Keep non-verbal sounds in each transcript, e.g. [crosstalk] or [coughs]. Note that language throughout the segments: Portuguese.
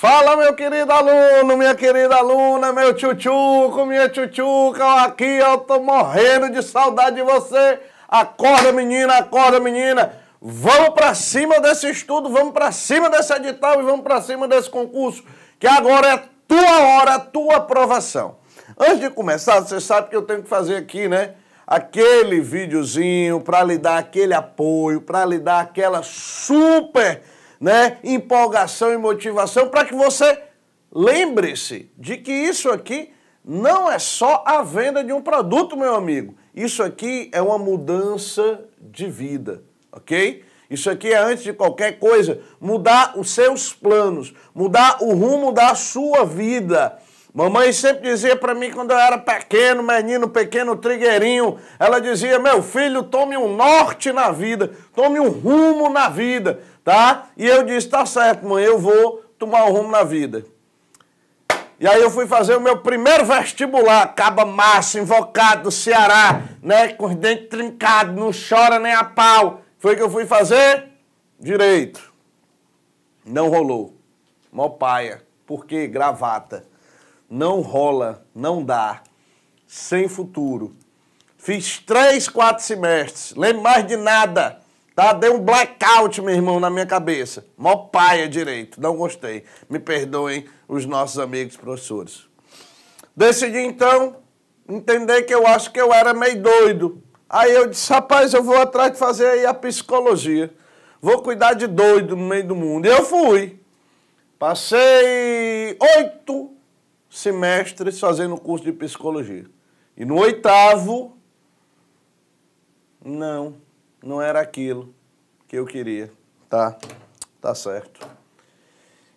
Fala, meu querido aluno, minha querida aluna, meu tchutchuco, minha tchutchuca, aqui eu tô morrendo de saudade de você. Acorda, menina, acorda, menina. Vamos para cima desse estudo, vamos para cima desse edital e vamos para cima desse concurso, que agora é tua hora, tua aprovação. Antes de começar, você sabe que eu tenho que fazer aqui, né? Aquele videozinho para lhe dar aquele apoio, para lhe dar aquela super né, empolgação e motivação para que você lembre-se de que isso aqui não é só a venda de um produto, meu amigo. Isso aqui é uma mudança de vida, ok? Isso aqui é antes de qualquer coisa, mudar os seus planos, mudar o rumo da sua vida. Mamãe sempre dizia para mim quando eu era pequeno, menino, pequeno trigueirinho, ela dizia: "Meu filho, tome um norte na vida, tome um rumo na vida" tá? E eu disse, tá certo, mãe, eu vou tomar o rumo na vida. E aí eu fui fazer o meu primeiro vestibular, caba massa, invocado do Ceará, né? Com os dentes trincados, não chora nem a pau. Foi que eu fui fazer? Direito. Não rolou. Mó paia. Por quê? Gravata. Não rola, não dá. Sem futuro. Fiz três, quatro semestres. Lembro mais de nada. Tá? Deu um blackout, meu irmão, na minha cabeça. Mó paia direito. Não gostei. Me perdoem os nossos amigos professores. Decidi então entender que eu acho que eu era meio doido. Aí eu disse, rapaz, eu vou atrás de fazer aí a psicologia. Vou cuidar de doido no meio do mundo. E eu fui. Passei oito semestres fazendo o curso de psicologia. E no oitavo, não não era aquilo que eu queria. Tá, tá certo.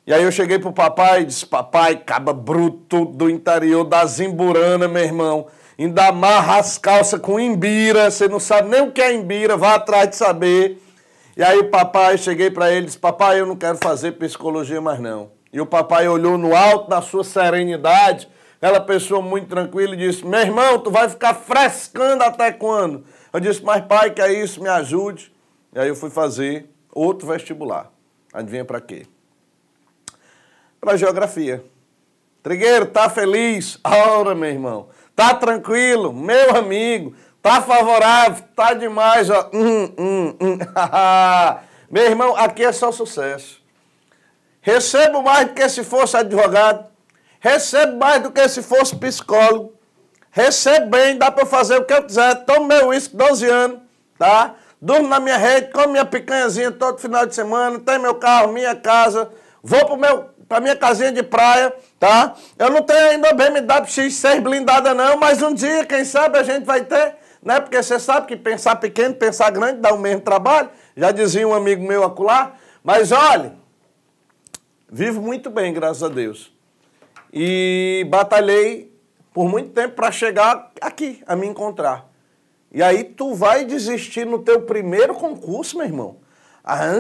E aí eu cheguei pro papai e disse, papai, caba bruto do interior da Zimburana, meu irmão. Ainda amarra as calças com imbira, você não sabe nem o que é imbira, vá atrás de saber. E aí o papai, cheguei para ele e disse, papai, eu não quero fazer psicologia mais não. E o papai olhou no alto da sua serenidade, aquela pessoa muito tranquila e disse, meu irmão, tu vai ficar frescando até quando? Eu disse, mas pai, que é isso? Me ajude. E aí eu fui fazer outro vestibular. Adivinha para quê? Para geografia. Trigueiro, tá feliz? Ora, meu irmão. Tá tranquilo? Meu amigo. Tá favorável? Tá demais, ó. Hum, hum, hum. [laughs] meu irmão, aqui é só sucesso. Recebo mais do que se fosse advogado. Recebo mais do que se fosse psicólogo recebo bem, dá para fazer o que eu quiser, tomo meu uísque 12 anos, tá? Durmo na minha rede, como minha picanhazinha todo final de semana, tenho meu carro, minha casa, vou pro meu, pra minha casinha de praia, tá? Eu não tenho ainda BMW X6 blindada não, mas um dia, quem sabe, a gente vai ter, né? Porque você sabe que pensar pequeno, pensar grande dá o mesmo trabalho, já dizia um amigo meu acular, mas olha, vivo muito bem, graças a Deus. E batalhei por muito tempo para chegar aqui, a me encontrar. E aí tu vai desistir no teu primeiro concurso, meu irmão. Ah,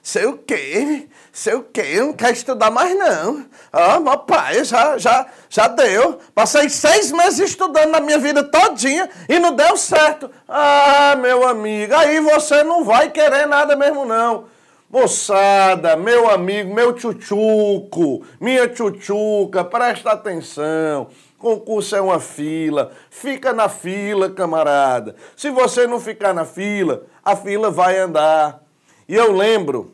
sei o quê, sei o quê, não quero estudar mais não. Ah, meu pai, já, já, já deu. Passei seis meses estudando na minha vida todinha e não deu certo. Ah, meu amigo, aí você não vai querer nada mesmo não. Moçada, meu amigo, meu tchutchuco, minha tchutchuca, presta atenção. Concurso é uma fila. Fica na fila, camarada. Se você não ficar na fila, a fila vai andar. E eu lembro,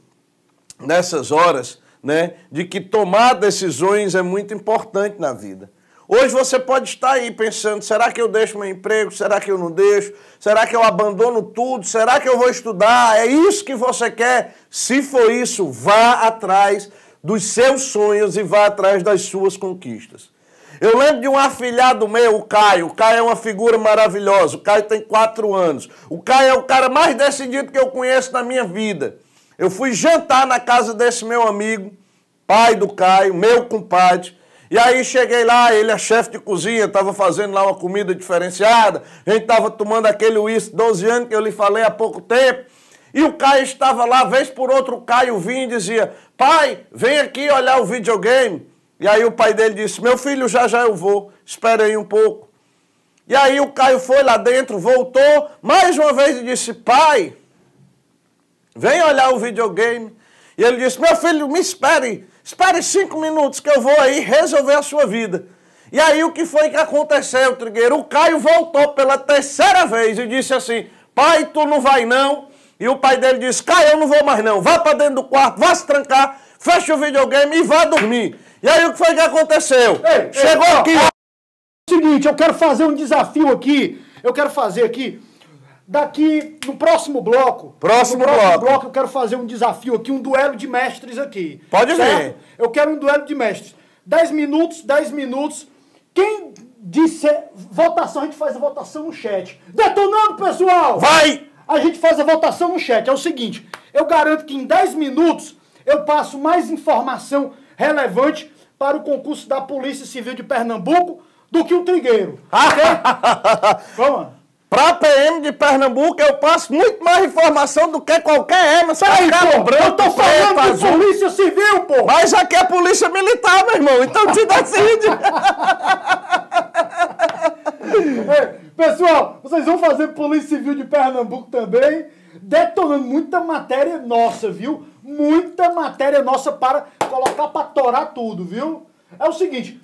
nessas horas, né, de que tomar decisões é muito importante na vida. Hoje você pode estar aí pensando: será que eu deixo meu emprego? Será que eu não deixo? Será que eu abandono tudo? Será que eu vou estudar? É isso que você quer? Se for isso, vá atrás dos seus sonhos e vá atrás das suas conquistas. Eu lembro de um afilhado meu, o Caio. O Caio é uma figura maravilhosa. O Caio tem quatro anos. O Caio é o cara mais decidido que eu conheço na minha vida. Eu fui jantar na casa desse meu amigo, pai do Caio, meu compadre. E aí cheguei lá, ele é chefe de cozinha, estava fazendo lá uma comida diferenciada. A gente estava tomando aquele uísque 12 anos que eu lhe falei há pouco tempo. E o Caio estava lá, vez por outro, o Caio vinha e dizia: Pai, vem aqui olhar o videogame. E aí o pai dele disse: Meu filho, já já eu vou, espera aí um pouco. E aí o Caio foi lá dentro, voltou mais uma vez e disse: Pai, vem olhar o videogame. E ele disse: Meu filho, me espere, espere cinco minutos que eu vou aí resolver a sua vida. E aí o que foi que aconteceu, Trigueiro? O Caio voltou pela terceira vez e disse assim: Pai, tu não vai não. E o pai dele disse: Caio, eu não vou mais não. Vá para dentro do quarto, vá se trancar, fecha o videogame e vá dormir. E aí o que foi que aconteceu? Ei, Chegou ei, aqui. Ó, ó, seguinte, eu quero fazer um desafio aqui. Eu quero fazer aqui. Daqui no próximo bloco. Próximo, no próximo bloco. bloco. Eu quero fazer um desafio aqui, um duelo de mestres aqui. Pode certo? Eu quero um duelo de mestres. 10 minutos, 10 minutos. Quem disse é votação, a gente faz a votação no chat. Detonando, pessoal! Vai! A gente faz a votação no chat. É o seguinte, eu garanto que em 10 minutos eu passo mais informação relevante para o concurso da Polícia Civil de Pernambuco do que o Trigueiro. Okay? [laughs] Vamos. Pra PM de Pernambuco, eu passo muito mais informação do que qualquer EMA. Peraí, cara, branco, eu tô falando é de azul. polícia civil, pô! Mas aqui é polícia militar, meu irmão, então te decide! [laughs] Ei, pessoal, vocês vão fazer polícia civil de Pernambuco também, detonando muita matéria nossa, viu? muita matéria nossa para colocar para torar tudo, viu? É o seguinte,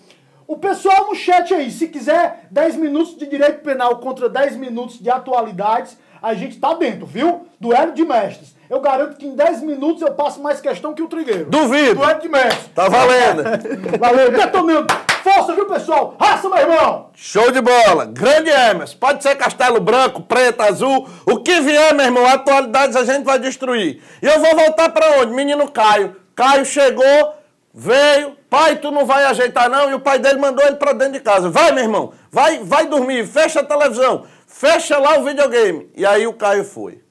o pessoal no chat aí, se quiser 10 minutos de direito penal contra 10 minutos de atualidades, a gente tá dentro, viu? Duelo de mestres. Eu garanto que em 10 minutos eu passo mais questão que o Trigueiro. Duvido. Duelo de mestres. Tá valendo. [laughs] valeu. Detonando força, viu, pessoal? Raça, meu irmão! Show de bola! Grande Emerson. Pode ser castelo branco, preto, azul. O que vier, meu irmão, atualidades a gente vai destruir. E eu vou voltar para onde? Menino Caio. Caio chegou, veio. Pai, tu não vai ajeitar não. E o pai dele mandou ele para dentro de casa. Vai, meu irmão. Vai, vai dormir. Fecha a televisão. Fecha lá o videogame. E aí o Caio foi.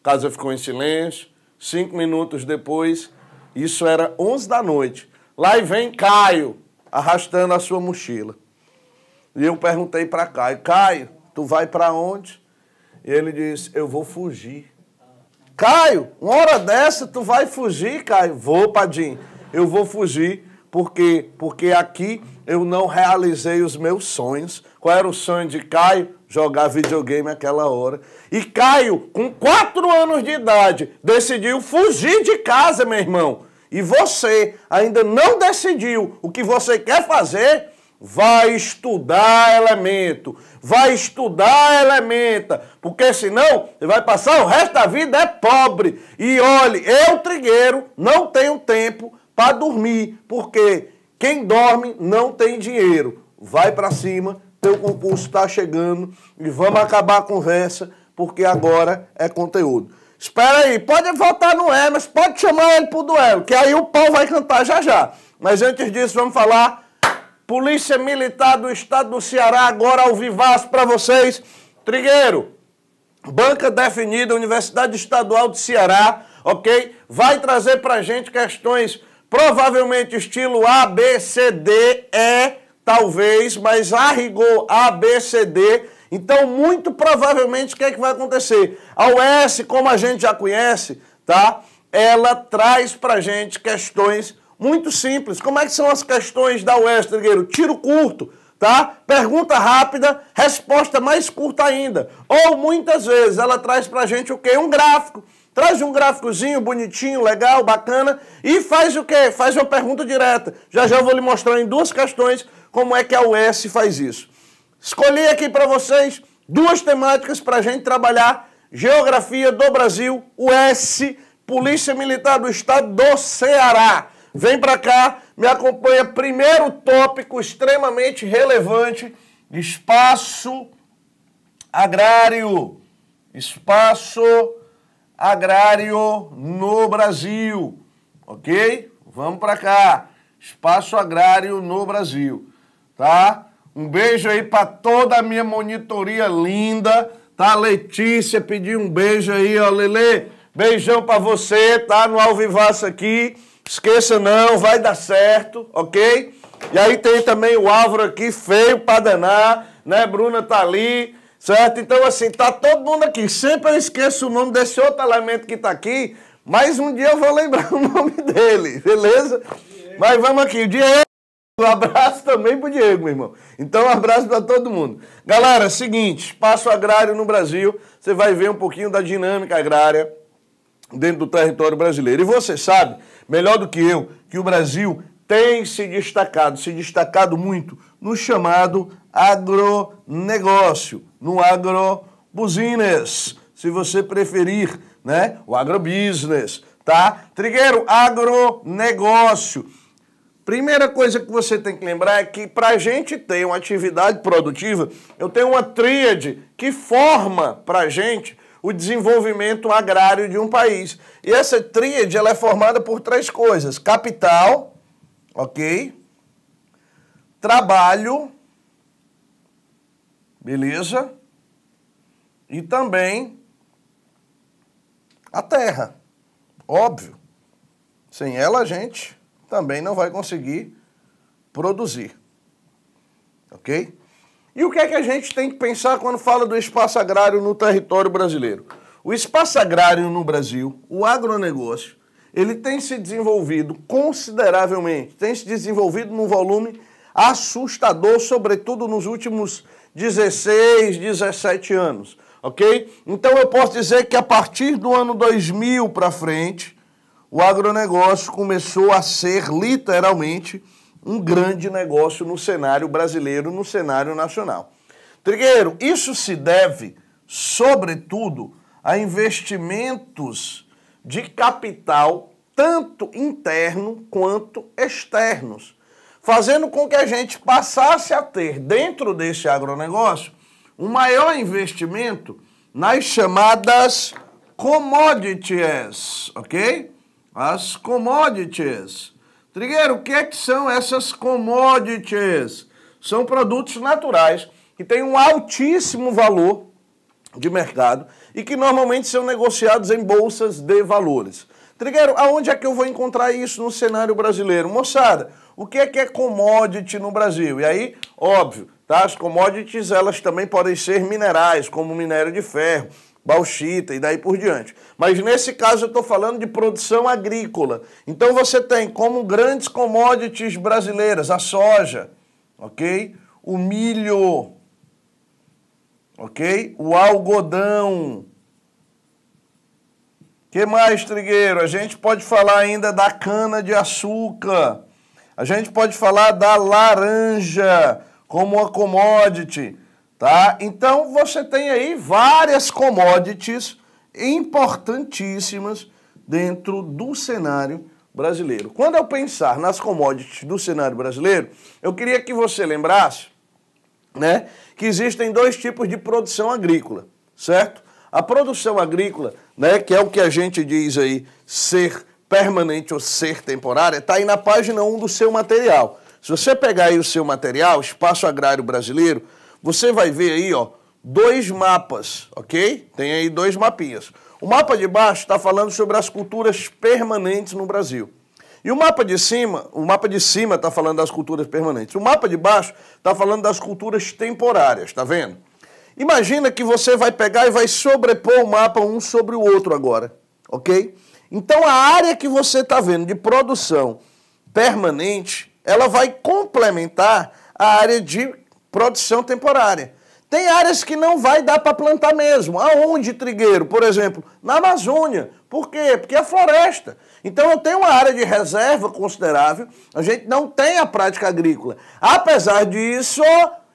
A casa ficou em silêncio. Cinco minutos depois, isso era onze da noite. Lá vem Caio arrastando a sua mochila. E eu perguntei para Caio, Caio, tu vai para onde? E ele disse, eu vou fugir. Caio, uma hora dessa tu vai fugir, Caio? Vou, Padim, eu vou fugir. Por quê? Porque aqui eu não realizei os meus sonhos. Qual era o sonho de Caio? Jogar videogame aquela hora. E Caio, com quatro anos de idade, decidiu fugir de casa, meu irmão e você ainda não decidiu o que você quer fazer, vai estudar elemento, vai estudar elementa, porque senão você vai passar o resto da vida é pobre. E olhe, eu trigueiro não tenho tempo para dormir, porque quem dorme não tem dinheiro. Vai para cima, teu concurso está chegando e vamos acabar a conversa, porque agora é conteúdo. Espera aí, pode votar no é, mas pode chamar ele pro duelo, que aí o pau vai cantar já já. Mas antes disso, vamos falar Polícia Militar do Estado do Ceará agora ao vivaço para vocês. Trigueiro, banca definida, Universidade Estadual do Ceará, ok? Vai trazer pra gente questões provavelmente estilo A, B, C, D, E, talvez, mas a rigor A, B, C, D, então, muito provavelmente, o que é que vai acontecer? A OS, como a gente já conhece, tá? Ela traz a gente questões muito simples. Como é que são as questões da OS, Trigueiro? Tiro curto, tá? Pergunta rápida, resposta mais curta ainda. Ou muitas vezes ela traz a gente o quê? Um gráfico. Traz um gráficozinho bonitinho, legal, bacana e faz o quê? Faz uma pergunta direta. Já já eu vou lhe mostrar em duas questões como é que a OS faz isso. Escolhi aqui para vocês duas temáticas para a gente trabalhar: geografia do Brasil, US, Polícia Militar do Estado do Ceará. Vem para cá, me acompanha. Primeiro tópico extremamente relevante: espaço agrário. Espaço agrário no Brasil. Ok? Vamos para cá. Espaço agrário no Brasil. Tá? Um beijo aí para toda a minha monitoria linda, tá? Letícia pedi um beijo aí, ó, Lele. Beijão para você, tá? No Alvivaço aqui. Esqueça não, vai dar certo, ok? E aí tem também o Álvaro aqui, feio para danar, né? Bruna tá ali, certo? Então assim, tá todo mundo aqui. Sempre eu esqueço o nome desse outro elemento que tá aqui, mas um dia eu vou lembrar [laughs] o nome dele, beleza? Mas vamos aqui, o Diego um abraço também pro Diego, meu irmão. Então, um abraço para todo mundo. Galera, seguinte, espaço agrário no Brasil, você vai ver um pouquinho da dinâmica agrária dentro do território brasileiro. E você sabe, melhor do que eu, que o Brasil tem se destacado, se destacado muito no chamado agronegócio, no agrobusiness, se você preferir, né? O agrobusiness, tá? Trigueiro, agronegócio Primeira coisa que você tem que lembrar é que para a gente ter uma atividade produtiva, eu tenho uma tríade que forma para a gente o desenvolvimento agrário de um país. E essa tríade ela é formada por três coisas: capital, ok? Trabalho, beleza? E também a terra, óbvio. Sem ela, a gente também não vai conseguir produzir. Ok? E o que é que a gente tem que pensar quando fala do espaço agrário no território brasileiro? O espaço agrário no Brasil, o agronegócio, ele tem se desenvolvido consideravelmente, tem se desenvolvido num volume assustador, sobretudo nos últimos 16, 17 anos, ok? Então eu posso dizer que a partir do ano 2000 para frente, o agronegócio começou a ser literalmente um grande negócio no cenário brasileiro, no cenário nacional. Trigueiro, isso se deve, sobretudo, a investimentos de capital, tanto interno quanto externos, fazendo com que a gente passasse a ter, dentro desse agronegócio, um maior investimento nas chamadas commodities, ok? as commodities. Trigueiro, o que, é que são essas commodities? São produtos naturais que têm um altíssimo valor de mercado e que normalmente são negociados em bolsas de valores. Trigueiro, aonde é que eu vou encontrar isso no cenário brasileiro? Moçada, o que é que é commodity no Brasil? E aí, óbvio, tá? as commodities elas também podem ser minerais, como minério de ferro, bauxita e daí por diante. Mas nesse caso eu estou falando de produção agrícola. Então você tem como grandes commodities brasileiras a soja, ok? O milho, ok? O algodão. que mais, Trigueiro? A gente pode falar ainda da cana-de-açúcar. A gente pode falar da laranja como uma commodity. Tá? Então você tem aí várias commodities importantíssimas dentro do cenário brasileiro. Quando eu pensar nas commodities do cenário brasileiro, eu queria que você lembrasse, né, que existem dois tipos de produção agrícola, certo? A produção agrícola, né, que é o que a gente diz aí ser permanente ou ser temporária, está aí na página 1 do seu material. Se você pegar aí o seu material, Espaço Agrário Brasileiro, você vai ver aí, ó, dois mapas, ok? Tem aí dois mapinhas. O mapa de baixo está falando sobre as culturas permanentes no Brasil. E o mapa de cima, o mapa de cima está falando das culturas permanentes. O mapa de baixo está falando das culturas temporárias, está vendo? Imagina que você vai pegar e vai sobrepor o mapa um sobre o outro agora, ok? Então a área que você está vendo de produção permanente, ela vai complementar a área de produção temporária. Tem áreas que não vai dar para plantar mesmo. Aonde trigueiro? Por exemplo, na Amazônia. Por quê? Porque é floresta. Então eu tenho uma área de reserva considerável, a gente não tem a prática agrícola. Apesar disso,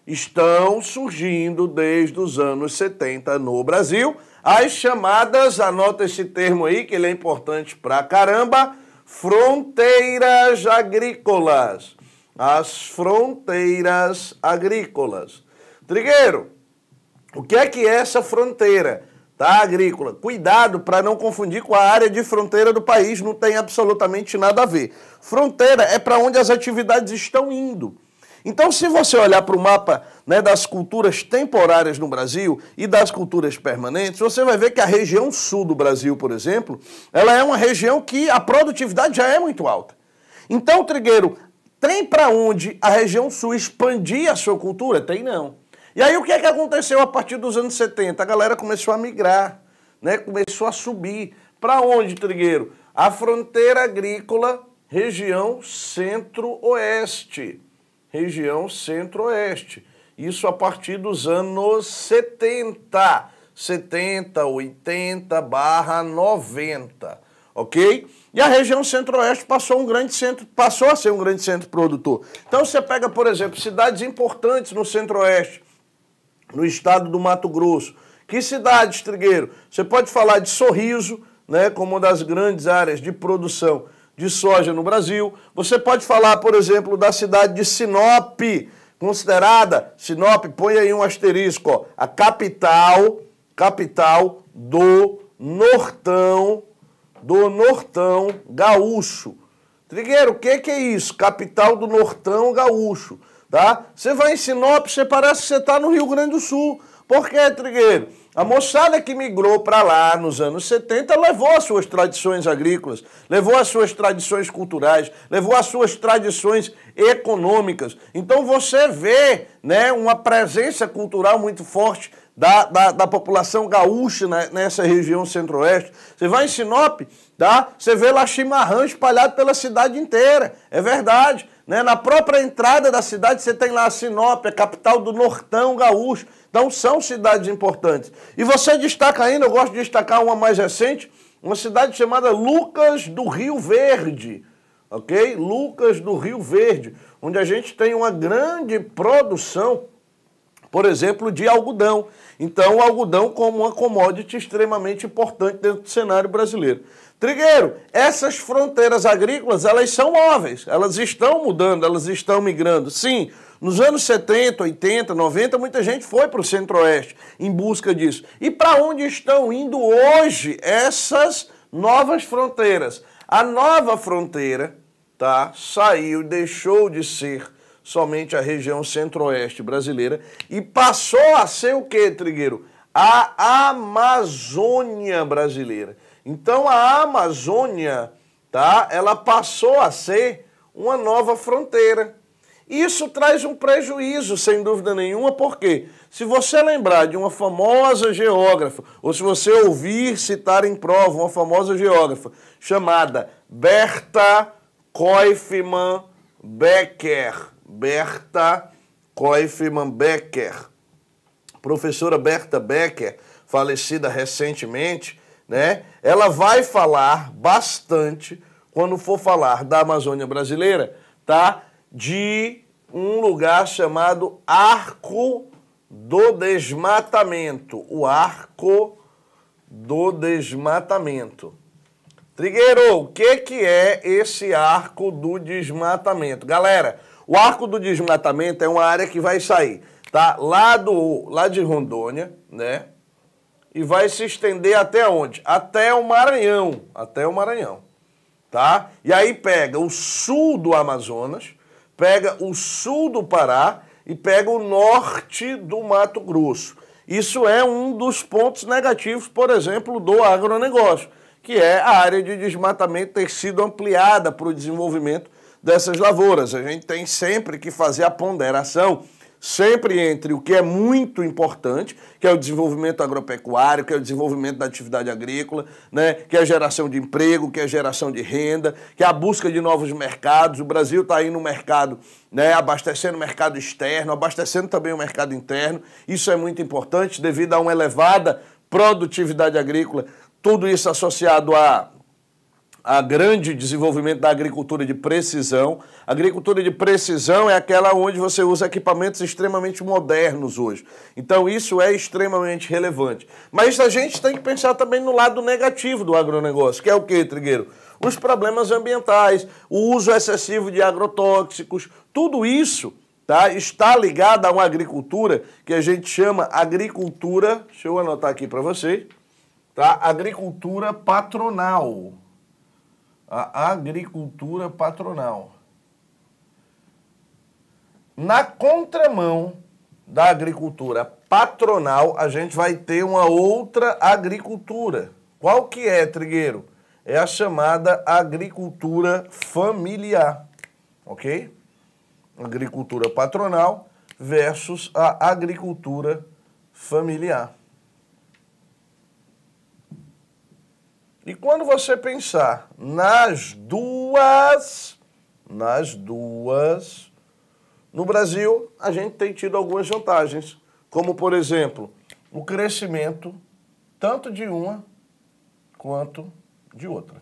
estão surgindo desde os anos 70 no Brasil as chamadas, anota esse termo aí que ele é importante pra caramba, fronteiras agrícolas as fronteiras agrícolas. Trigueiro, o que é que é essa fronteira tá, agrícola? Cuidado para não confundir com a área de fronteira do país, não tem absolutamente nada a ver. Fronteira é para onde as atividades estão indo. Então, se você olhar para o mapa né, das culturas temporárias no Brasil e das culturas permanentes, você vai ver que a região sul do Brasil, por exemplo, ela é uma região que a produtividade já é muito alta. Então, Trigueiro, tem para onde a região sul expandir a sua cultura? Tem não. E aí o que é que aconteceu a partir dos anos 70? A galera começou a migrar, né? começou a subir. Para onde, Trigueiro? A fronteira agrícola, região centro-oeste. Região centro-oeste. Isso a partir dos anos 70. 70, 80 barra 90, ok? E a região centro-oeste passou, um passou a ser um grande centro produtor. Então você pega, por exemplo, cidades importantes no centro-oeste, no estado do Mato Grosso. Que cidades, Trigueiro? Você pode falar de Sorriso, né, como uma das grandes áreas de produção de soja no Brasil. Você pode falar, por exemplo, da cidade de Sinop, considerada, Sinop, põe aí um asterisco, ó, a capital, capital do Nortão do Nortão Gaúcho. Trigueiro, o que, que é isso? Capital do Nortão Gaúcho, tá? Você vai em Sinop, você parece que você está no Rio Grande do Sul. Por quê, Trigueiro? A moçada que migrou para lá nos anos 70 levou as suas tradições agrícolas, levou as suas tradições culturais, levou as suas tradições econômicas. Então você vê né, uma presença cultural muito forte da, da, da população gaúcha né, nessa região centro-oeste. Você vai em Sinop, tá? Você vê lá chimarrão espalhado pela cidade inteira. É verdade. Né? Na própria entrada da cidade você tem lá a Sinop, a capital do Nortão Gaúcho. Então são cidades importantes. E você destaca ainda, eu gosto de destacar uma mais recente, uma cidade chamada Lucas do Rio Verde. Ok? Lucas do Rio Verde, onde a gente tem uma grande produção, por exemplo, de algodão. Então, o algodão como uma commodity extremamente importante dentro do cenário brasileiro. Trigueiro, essas fronteiras agrícolas, elas são móveis, elas estão mudando, elas estão migrando. Sim, nos anos 70, 80, 90, muita gente foi para o Centro-Oeste em busca disso. E para onde estão indo hoje essas novas fronteiras? A nova fronteira, tá, saiu, deixou de ser somente a região centro-oeste brasileira e passou a ser o que, Trigueiro? A Amazônia brasileira. Então a Amazônia, tá? Ela passou a ser uma nova fronteira. Isso traz um prejuízo, sem dúvida nenhuma, porque se você lembrar de uma famosa geógrafa, ou se você ouvir citar em prova uma famosa geógrafa chamada Berta Koifman Becker, Berta Koifman Becker. Professora Berta Becker, falecida recentemente, né? Ela vai falar bastante quando for falar da Amazônia brasileira, tá? De um lugar chamado Arco do Desmatamento, o Arco do Desmatamento. Trigueiro, o que que é esse Arco do Desmatamento? Galera, o arco do desmatamento é uma área que vai sair, tá? Lá, do, lá de Rondônia, né? E vai se estender até onde? Até o Maranhão, até o Maranhão, tá? E aí pega o sul do Amazonas, pega o sul do Pará e pega o norte do Mato Grosso. Isso é um dos pontos negativos, por exemplo, do agronegócio, que é a área de desmatamento ter sido ampliada para o desenvolvimento dessas lavouras. A gente tem sempre que fazer a ponderação sempre entre o que é muito importante, que é o desenvolvimento agropecuário, que é o desenvolvimento da atividade agrícola, né, que é a geração de emprego, que é a geração de renda, que é a busca de novos mercados. O Brasil está aí no mercado, né, abastecendo o mercado externo, abastecendo também o mercado interno. Isso é muito importante devido a uma elevada produtividade agrícola. Tudo isso associado a a grande desenvolvimento da agricultura de precisão. A agricultura de precisão é aquela onde você usa equipamentos extremamente modernos hoje. Então isso é extremamente relevante. Mas a gente tem que pensar também no lado negativo do agronegócio, que é o que, Trigueiro? Os problemas ambientais, o uso excessivo de agrotóxicos, tudo isso tá? está ligado a uma agricultura que a gente chama agricultura, deixa eu anotar aqui para vocês, tá? agricultura patronal a agricultura patronal. Na contramão da agricultura patronal, a gente vai ter uma outra agricultura. Qual que é, Trigueiro? É a chamada agricultura familiar, ok? Agricultura patronal versus a agricultura familiar. E quando você pensar nas duas, nas duas, no Brasil a gente tem tido algumas vantagens, como por exemplo, o crescimento tanto de uma quanto de outra.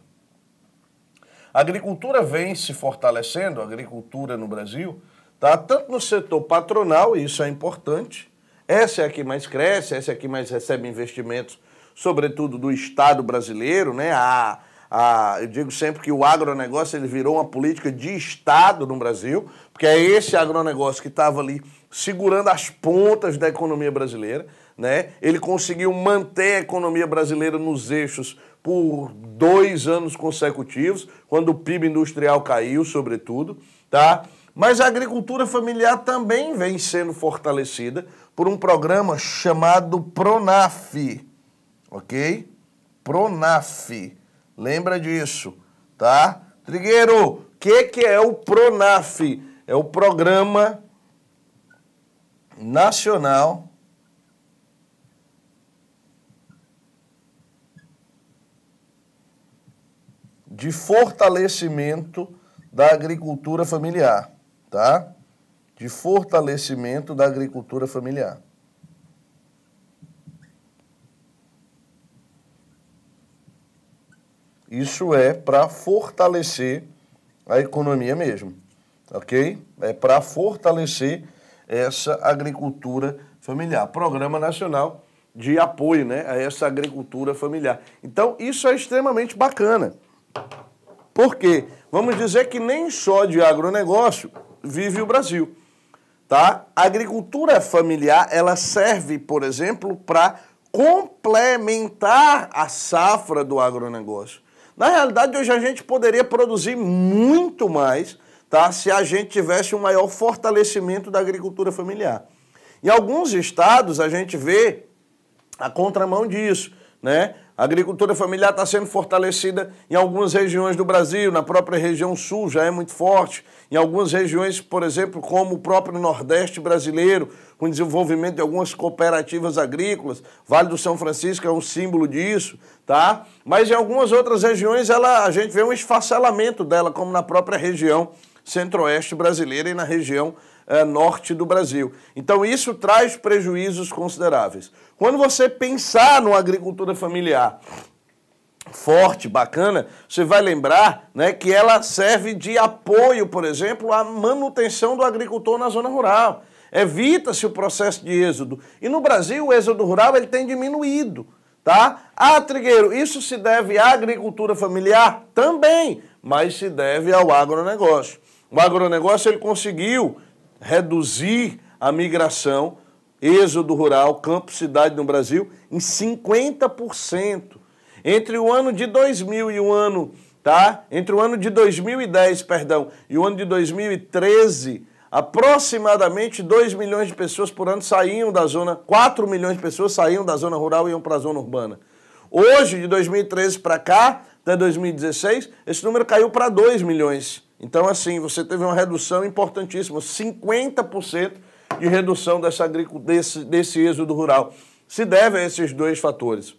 A agricultura vem se fortalecendo, a agricultura no Brasil, tá? tanto no setor patronal, e isso é importante, essa é a que mais cresce, essa é a que mais recebe investimentos sobretudo do Estado brasileiro, né? A, a, eu digo sempre que o agronegócio ele virou uma política de Estado no Brasil, porque é esse agronegócio que estava ali segurando as pontas da economia brasileira. Né? Ele conseguiu manter a economia brasileira nos eixos por dois anos consecutivos, quando o PIB industrial caiu, sobretudo, tá? Mas a agricultura familiar também vem sendo fortalecida por um programa chamado Pronaf, ok? Pronaf. Lembra disso, tá? Trigueiro, o que, que é o Pronaf? É o Programa Nacional de Fortalecimento da Agricultura Familiar, tá? De fortalecimento da agricultura familiar. Isso é para fortalecer a economia mesmo, ok? É para fortalecer essa agricultura familiar. Programa Nacional de Apoio né, a essa agricultura familiar. Então, isso é extremamente bacana. Por quê? Vamos dizer que nem só de agronegócio vive o Brasil. Tá? A agricultura familiar ela serve, por exemplo, para complementar a safra do agronegócio. Na realidade, hoje a gente poderia produzir muito mais tá? se a gente tivesse um maior fortalecimento da agricultura familiar. Em alguns estados, a gente vê a contramão disso. Né? A agricultura familiar está sendo fortalecida em algumas regiões do Brasil, na própria região sul já é muito forte, em algumas regiões, por exemplo, como o próprio Nordeste brasileiro, com desenvolvimento de algumas cooperativas agrícolas, Vale do São Francisco é um símbolo disso, tá? Mas em algumas outras regiões ela, a gente vê um esfacelamento dela, como na própria região centro-oeste brasileira e na região eh, norte do Brasil. Então, isso traz prejuízos consideráveis. Quando você pensar numa agricultura familiar forte, bacana, você vai lembrar né, que ela serve de apoio, por exemplo, à manutenção do agricultor na zona rural. Evita-se o processo de êxodo. E no Brasil, o êxodo rural ele tem diminuído. Tá? Ah, Trigueiro, isso se deve à agricultura familiar? Também, mas se deve ao agronegócio. O agronegócio ele conseguiu reduzir a migração, êxodo rural, campo, cidade no Brasil, em 50%. Entre o ano de 2000 e o ano, tá? Entre o ano de 2010, perdão, e o ano de 2013, aproximadamente 2 milhões de pessoas por ano saíam da zona, 4 milhões de pessoas saíam da zona rural e iam para a zona urbana. Hoje, de 2013 para cá, até 2016, esse número caiu para 2 milhões. Então, assim, você teve uma redução importantíssima, 50% de redução dessa, desse, desse êxodo rural. Se deve a esses dois fatores.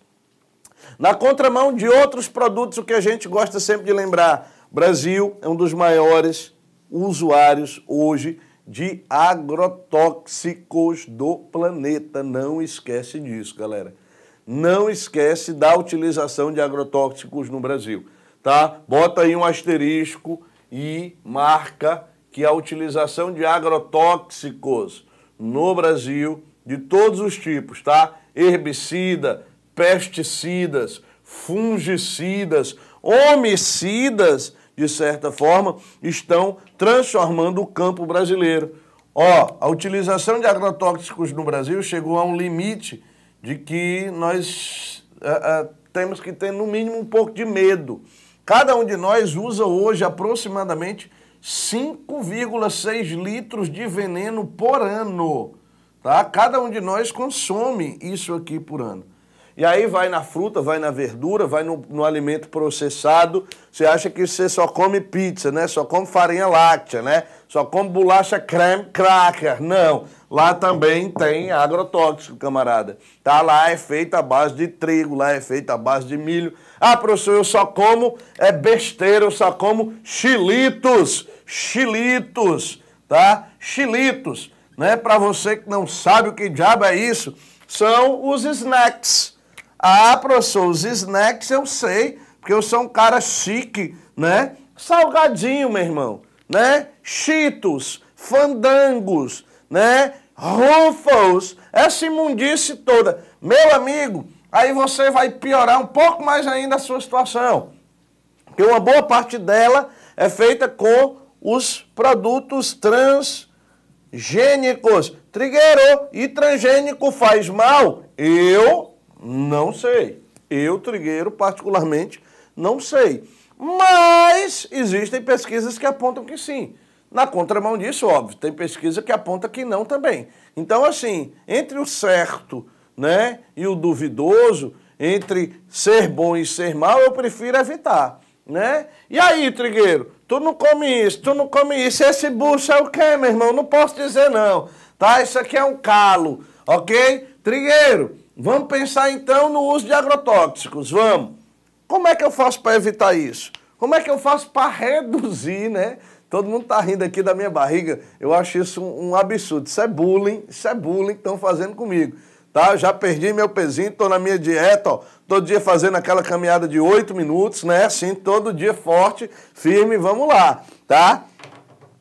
Na contramão de outros produtos, o que a gente gosta sempre de lembrar, Brasil é um dos maiores usuários hoje de agrotóxicos do planeta. Não esquece disso, galera. Não esquece da utilização de agrotóxicos no Brasil, tá? Bota aí um asterisco e marca que a utilização de agrotóxicos no Brasil, de todos os tipos, tá? Herbicida, pesticidas, fungicidas, homicidas, de certa forma, estão transformando o campo brasileiro. Ó, a utilização de agrotóxicos no Brasil chegou a um limite de que nós uh, uh, temos que ter, no mínimo, um pouco de medo. Cada um de nós usa hoje aproximadamente 5,6 litros de veneno por ano. Tá? Cada um de nós consome isso aqui por ano. E aí vai na fruta, vai na verdura, vai no, no alimento processado. Você acha que você só come pizza, né? Só come farinha láctea, né? Só come bolacha creme cracker. Não, lá também tem agrotóxico, camarada. Tá lá é feita à base de trigo, lá é feita à base de milho. Ah, professor, eu só como é besteira, eu só como chilitos, chilitos, tá? Chilitos, né? Para você que não sabe o que diabo é isso, são os snacks. Ah, professor, os snacks eu sei, porque eu sou um cara chique, né? Salgadinho, meu irmão, né? Cheetos, fandangos, né? Ruffles, essa imundice toda. Meu amigo, aí você vai piorar um pouco mais ainda a sua situação. Porque uma boa parte dela é feita com os produtos transgênicos. Trigueiro e transgênico faz mal? Eu não sei. Eu, trigueiro, particularmente, não sei. Mas existem pesquisas que apontam que sim. Na contramão disso, óbvio, tem pesquisa que aponta que não também. Então, assim, entre o certo né, e o duvidoso, entre ser bom e ser mal, eu prefiro evitar, né? E aí, trigueiro, tu não come isso, tu não come isso, esse bucho é o quê, meu irmão? Não posso dizer não, tá? Isso aqui é um calo, ok? Trigueiro, vamos pensar então no uso de agrotóxicos, vamos. Como é que eu faço para evitar isso? Como é que eu faço para reduzir, né? Todo mundo tá rindo aqui da minha barriga. Eu acho isso um, um absurdo. Isso é bullying, isso é bullying que estão fazendo comigo tá? Já perdi meu pezinho, tô na minha dieta, ó, todo dia fazendo aquela caminhada de 8 minutos, né? Assim, todo dia forte, firme, vamos lá, tá?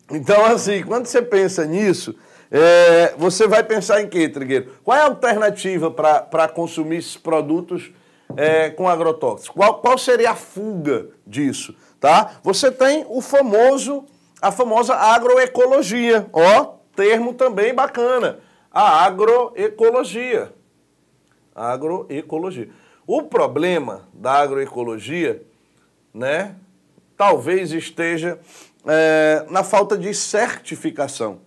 Então, assim, quando você pensa nisso, é, você vai pensar em quê, Trigueiro? Qual é a alternativa para consumir esses produtos é, com agrotóxicos? Qual, qual seria a fuga disso, tá? Você tem o famoso, a famosa agroecologia, ó, termo também bacana a agroecologia. Agroecologia. O problema da agroecologia, né, talvez esteja é, na falta de certificação.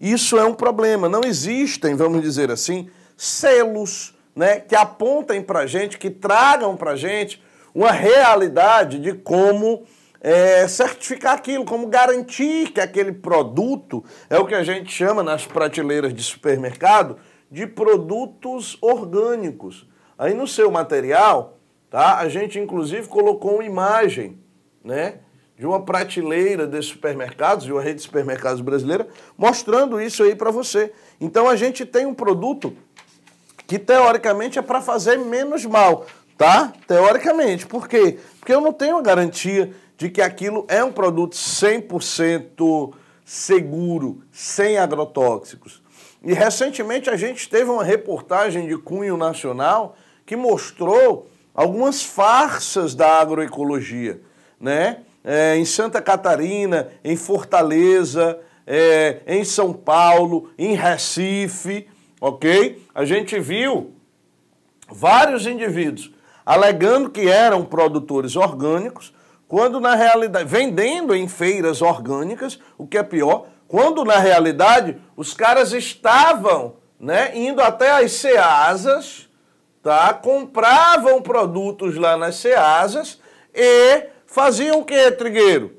Isso é um problema. Não existem, vamos dizer assim, selos né, que apontem para gente, que tragam para gente uma realidade de como é, certificar aquilo, como garantir que aquele produto é o que a gente chama nas prateleiras de supermercado de produtos orgânicos. Aí no seu material, tá? A gente inclusive colocou uma imagem, né? de uma prateleira de supermercados, de uma rede de supermercados brasileira, mostrando isso aí para você. Então a gente tem um produto que teoricamente é para fazer menos mal, tá? Teoricamente. Por quê? Porque eu não tenho a garantia de que aquilo é um produto 100% seguro, sem agrotóxicos. E recentemente a gente teve uma reportagem de cunho nacional que mostrou algumas farsas da agroecologia, né? É, em Santa Catarina, em Fortaleza, é, em São Paulo, em Recife, ok? A gente viu vários indivíduos alegando que eram produtores orgânicos, quando na realidade, vendendo em feiras orgânicas, o que é pior, quando na realidade os caras estavam né, indo até as ceasas, tá? compravam produtos lá nas ceasas e faziam o que, trigueiro?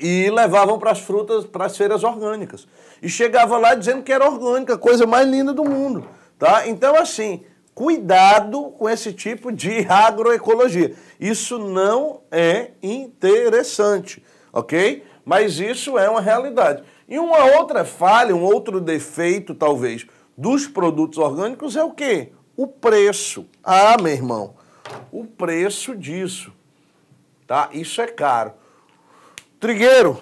E levavam para as frutas, para as feiras orgânicas. E chegava lá dizendo que era orgânica, coisa mais linda do mundo. Tá? Então, assim, Cuidado com esse tipo de agroecologia. Isso não é interessante, ok? Mas isso é uma realidade. E uma outra falha, um outro defeito, talvez, dos produtos orgânicos é o quê? O preço. Ah, meu irmão, o preço disso. Tá? Isso é caro. Trigueiro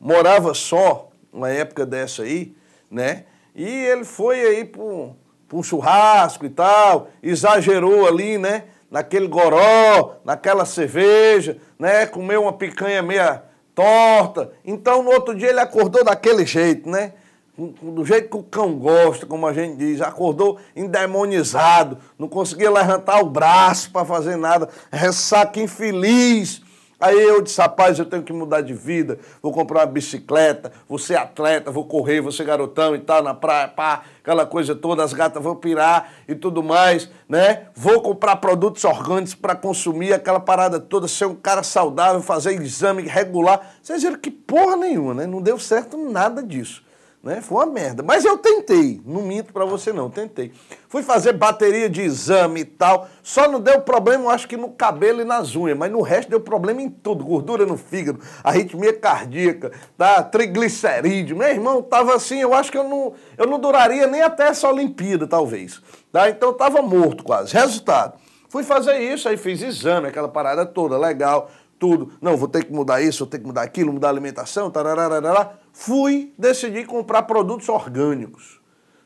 morava só, uma época dessa aí, né? E ele foi aí por para um churrasco e tal, exagerou ali, né? Naquele goró, naquela cerveja, né? Comeu uma picanha meia torta. Então, no outro dia ele acordou daquele jeito, né? Do jeito que o cão gosta, como a gente diz, acordou endemonizado, não conseguia levantar o braço para fazer nada, ressaca infeliz, Aí eu disse, rapaz, eu tenho que mudar de vida, vou comprar uma bicicleta, vou ser atleta, vou correr, vou ser garotão e tal, na praia, pá, aquela coisa toda, as gatas vão pirar e tudo mais, né? Vou comprar produtos orgânicos para consumir aquela parada toda, ser um cara saudável, fazer exame regular. Vocês viram que porra nenhuma, né? Não deu certo nada disso. Né? Foi uma merda. Mas eu tentei, não minto para você não, tentei. Fui fazer bateria de exame e tal. Só não deu problema, acho que no cabelo e nas unhas, mas no resto deu problema em tudo. Gordura no fígado, arritmia cardíaca, tá? triglicerídeo. Meu irmão, tava assim, eu acho que eu não, eu não duraria nem até essa Olimpíada, talvez. Tá? Então eu tava morto quase. Resultado. Fui fazer isso, aí fiz exame, aquela parada toda, legal tudo. Não, vou ter que mudar isso, vou ter que mudar aquilo, mudar a alimentação, tarararará. Fui, decidi comprar produtos orgânicos.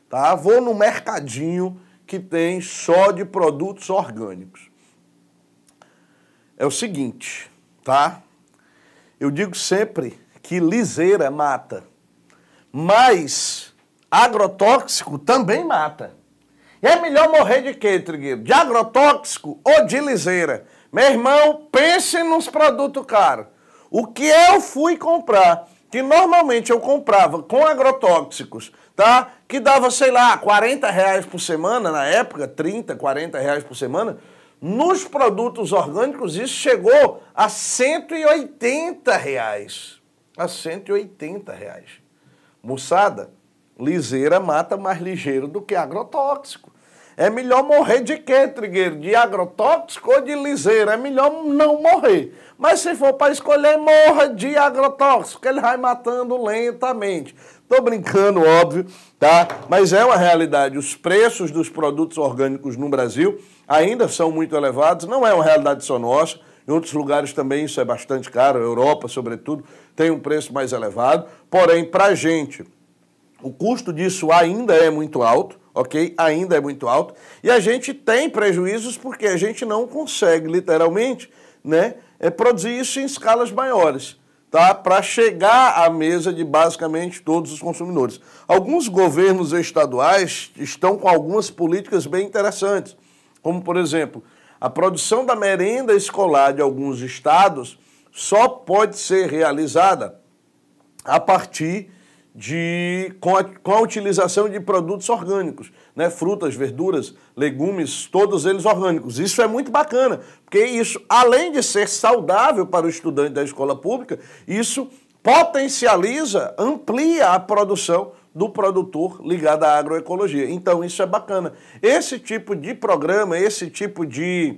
Tá? Vou no mercadinho que tem só de produtos orgânicos. É o seguinte, tá? Eu digo sempre que liseira mata, mas agrotóxico também mata. E é melhor morrer de quê, Trigueiro? De agrotóxico ou de liseira? Meu irmão, pense nos produtos caros. O que eu fui comprar, que normalmente eu comprava com agrotóxicos, tá? Que dava, sei lá, 40 reais por semana na época, 30, 40 reais por semana. Nos produtos orgânicos, isso chegou a 180 reais. A 180 reais. Moçada, liseira mata mais ligeiro do que agrotóxico. É melhor morrer de quê, Trigueiro? De agrotóxico ou de liseira? É melhor não morrer. Mas se for para escolher, morra de agrotóxico, que ele vai matando lentamente. Tô brincando, óbvio, tá? Mas é uma realidade. Os preços dos produtos orgânicos no Brasil ainda são muito elevados, não é uma realidade só nossa. Em outros lugares também isso é bastante caro, a Europa, sobretudo, tem um preço mais elevado. Porém, para a gente, o custo disso ainda é muito alto ok? Ainda é muito alto. E a gente tem prejuízos porque a gente não consegue, literalmente, né, eh, produzir isso em escalas maiores, tá? Para chegar à mesa de basicamente todos os consumidores. Alguns governos estaduais estão com algumas políticas bem interessantes, como, por exemplo, a produção da merenda escolar de alguns estados só pode ser realizada a partir de, com, a, com a utilização de produtos orgânicos, né? frutas, verduras, legumes, todos eles orgânicos. Isso é muito bacana, porque isso, além de ser saudável para o estudante da escola pública, isso potencializa, amplia a produção do produtor ligado à agroecologia. Então, isso é bacana. Esse tipo de programa, esse tipo de,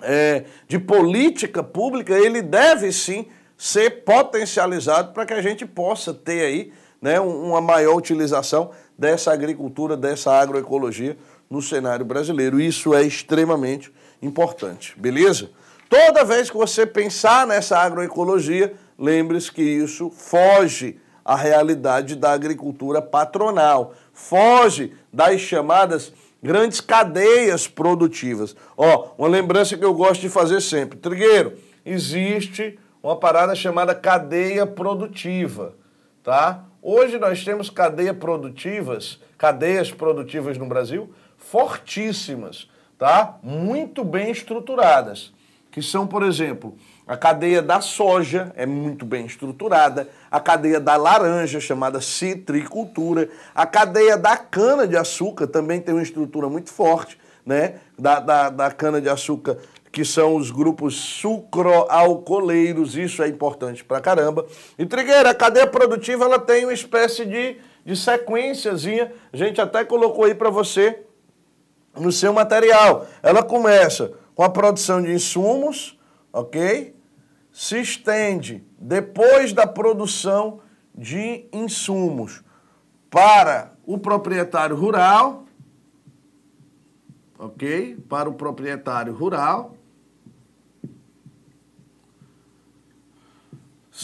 é, de política pública, ele deve sim ser potencializado para que a gente possa ter aí né, uma maior utilização dessa agricultura, dessa agroecologia no cenário brasileiro. Isso é extremamente importante, beleza? Toda vez que você pensar nessa agroecologia, lembre-se que isso foge à realidade da agricultura patronal, foge das chamadas grandes cadeias produtivas. Ó, uma lembrança que eu gosto de fazer sempre. Trigueiro, existe uma parada chamada cadeia produtiva, tá? Hoje nós temos cadeia produtivas, cadeias produtivas no Brasil fortíssimas, tá? Muito bem estruturadas, que são, por exemplo, a cadeia da soja é muito bem estruturada, a cadeia da laranja, chamada citricultura, a cadeia da cana-de-açúcar também tem uma estrutura muito forte, né? Da, da, da cana-de-açúcar que são os grupos sucroalcooleiros, isso é importante pra caramba. E Trigueira, a cadeia produtiva ela tem uma espécie de, de sequenciazinha, a gente até colocou aí para você no seu material. Ela começa com a produção de insumos, ok? Se estende depois da produção de insumos para o proprietário rural, ok? Para o proprietário rural,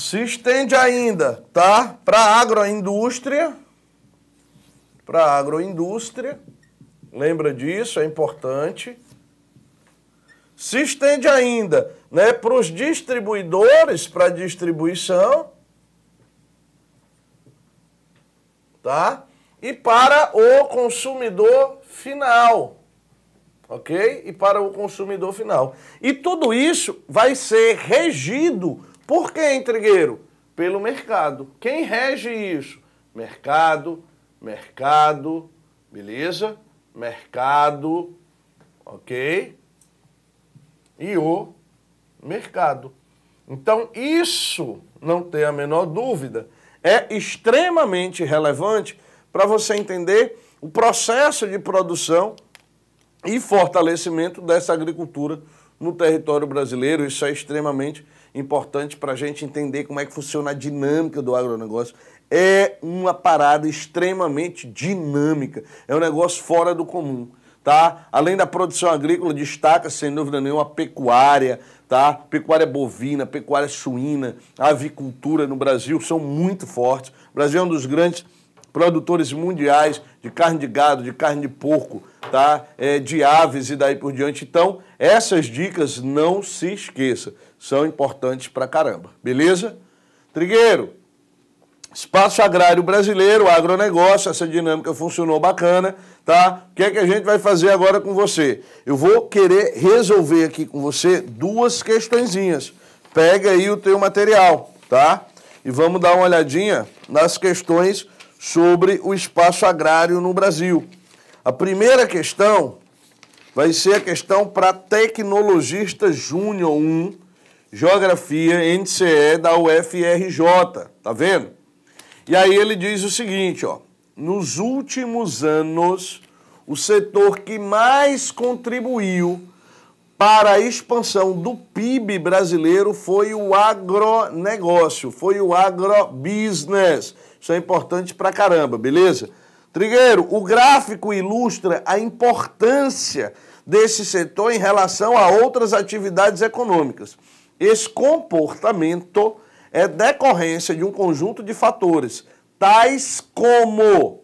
se estende ainda, tá? Para agroindústria, para agroindústria, lembra disso, é importante. Se estende ainda, né, para os distribuidores, para distribuição, tá? E para o consumidor final, ok? E para o consumidor final. E tudo isso vai ser regido por que entregueiro? Pelo mercado. Quem rege isso? Mercado, mercado, beleza? Mercado, ok? E o mercado. Então, isso, não tem a menor dúvida, é extremamente relevante para você entender o processo de produção e fortalecimento dessa agricultura no território brasileiro. Isso é extremamente relevante importante para a gente entender como é que funciona a dinâmica do agronegócio. É uma parada extremamente dinâmica, é um negócio fora do comum. Tá? Além da produção agrícola, destaca, sem dúvida nenhuma, a pecuária, tá? Pecuária bovina, pecuária suína, avicultura no Brasil são muito fortes. O Brasil é um dos grandes produtores mundiais de carne de gado, de carne de porco, tá? É, de aves e daí por diante. Então, essas dicas não se esqueça são importantes para caramba, beleza? Trigueiro, espaço agrário brasileiro, agronegócio, essa dinâmica funcionou bacana, tá? O que é que a gente vai fazer agora com você? Eu vou querer resolver aqui com você duas questõezinhas. Pega aí o teu material, tá? E vamos dar uma olhadinha nas questões sobre o espaço agrário no Brasil. A primeira questão vai ser a questão para tecnologista júnior 1, Geografia NCE da UFRJ, tá vendo? E aí ele diz o seguinte, ó, nos últimos anos, o setor que mais contribuiu para a expansão do PIB brasileiro foi o agronegócio, foi o agrobusiness. Isso é importante pra caramba, beleza? Trigueiro, o gráfico ilustra a importância desse setor em relação a outras atividades econômicas. Esse comportamento é decorrência de um conjunto de fatores, tais como.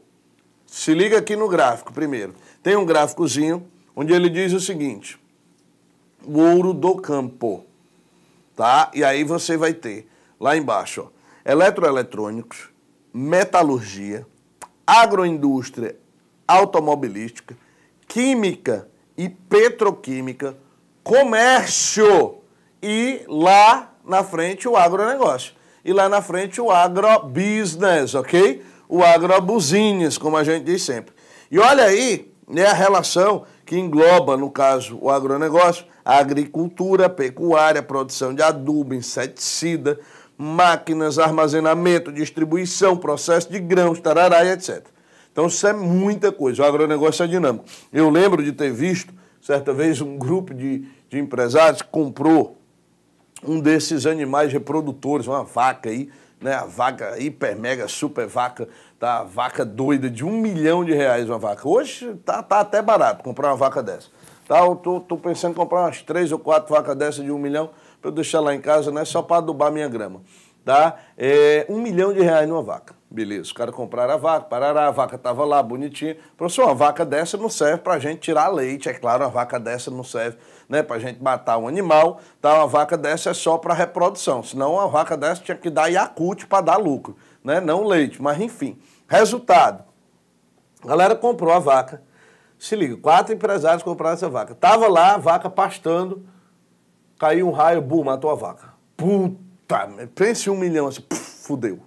Se liga aqui no gráfico primeiro. Tem um gráficozinho onde ele diz o seguinte: o ouro do campo. Tá? E aí você vai ter lá embaixo, ó, eletroeletrônicos, metalurgia, agroindústria automobilística, química e petroquímica, comércio e lá na frente o agronegócio. E lá na frente o agrobusiness, ok? O agrobusiness, como a gente diz sempre. E olha aí né, a relação que engloba, no caso, o agronegócio, a agricultura, a pecuária, a produção de adubo, inseticida, máquinas, armazenamento, distribuição, processo de grãos, tarará e etc. Então isso é muita coisa, o agronegócio é dinâmico. Eu lembro de ter visto, certa vez, um grupo de, de empresários comprou um desses animais reprodutores, uma vaca aí, né? A vaca hiper, mega, super vaca, tá? A vaca doida de um milhão de reais uma vaca. Hoje tá, tá até barato comprar uma vaca dessa. Tá, eu tô, tô pensando em comprar umas três ou quatro vacas dessa de um milhão para eu deixar lá em casa, né? Só para adubar minha grama. Tá? É, um milhão de reais numa vaca. Beleza, os caras compraram a vaca, parará, a vaca tava lá, bonitinha. Professor, uma vaca dessa não serve para a gente tirar leite, é claro, uma vaca dessa não serve né, para a gente matar um animal, tá? uma vaca dessa é só para reprodução, senão uma vaca dessa tinha que dar Yakult para dar lucro, né? não leite, mas enfim. Resultado, a galera comprou a vaca, se liga, quatro empresários compraram essa vaca. Tava lá a vaca pastando, caiu um raio, bum, matou a vaca. Puta, pense um milhão assim, puf, fudeu.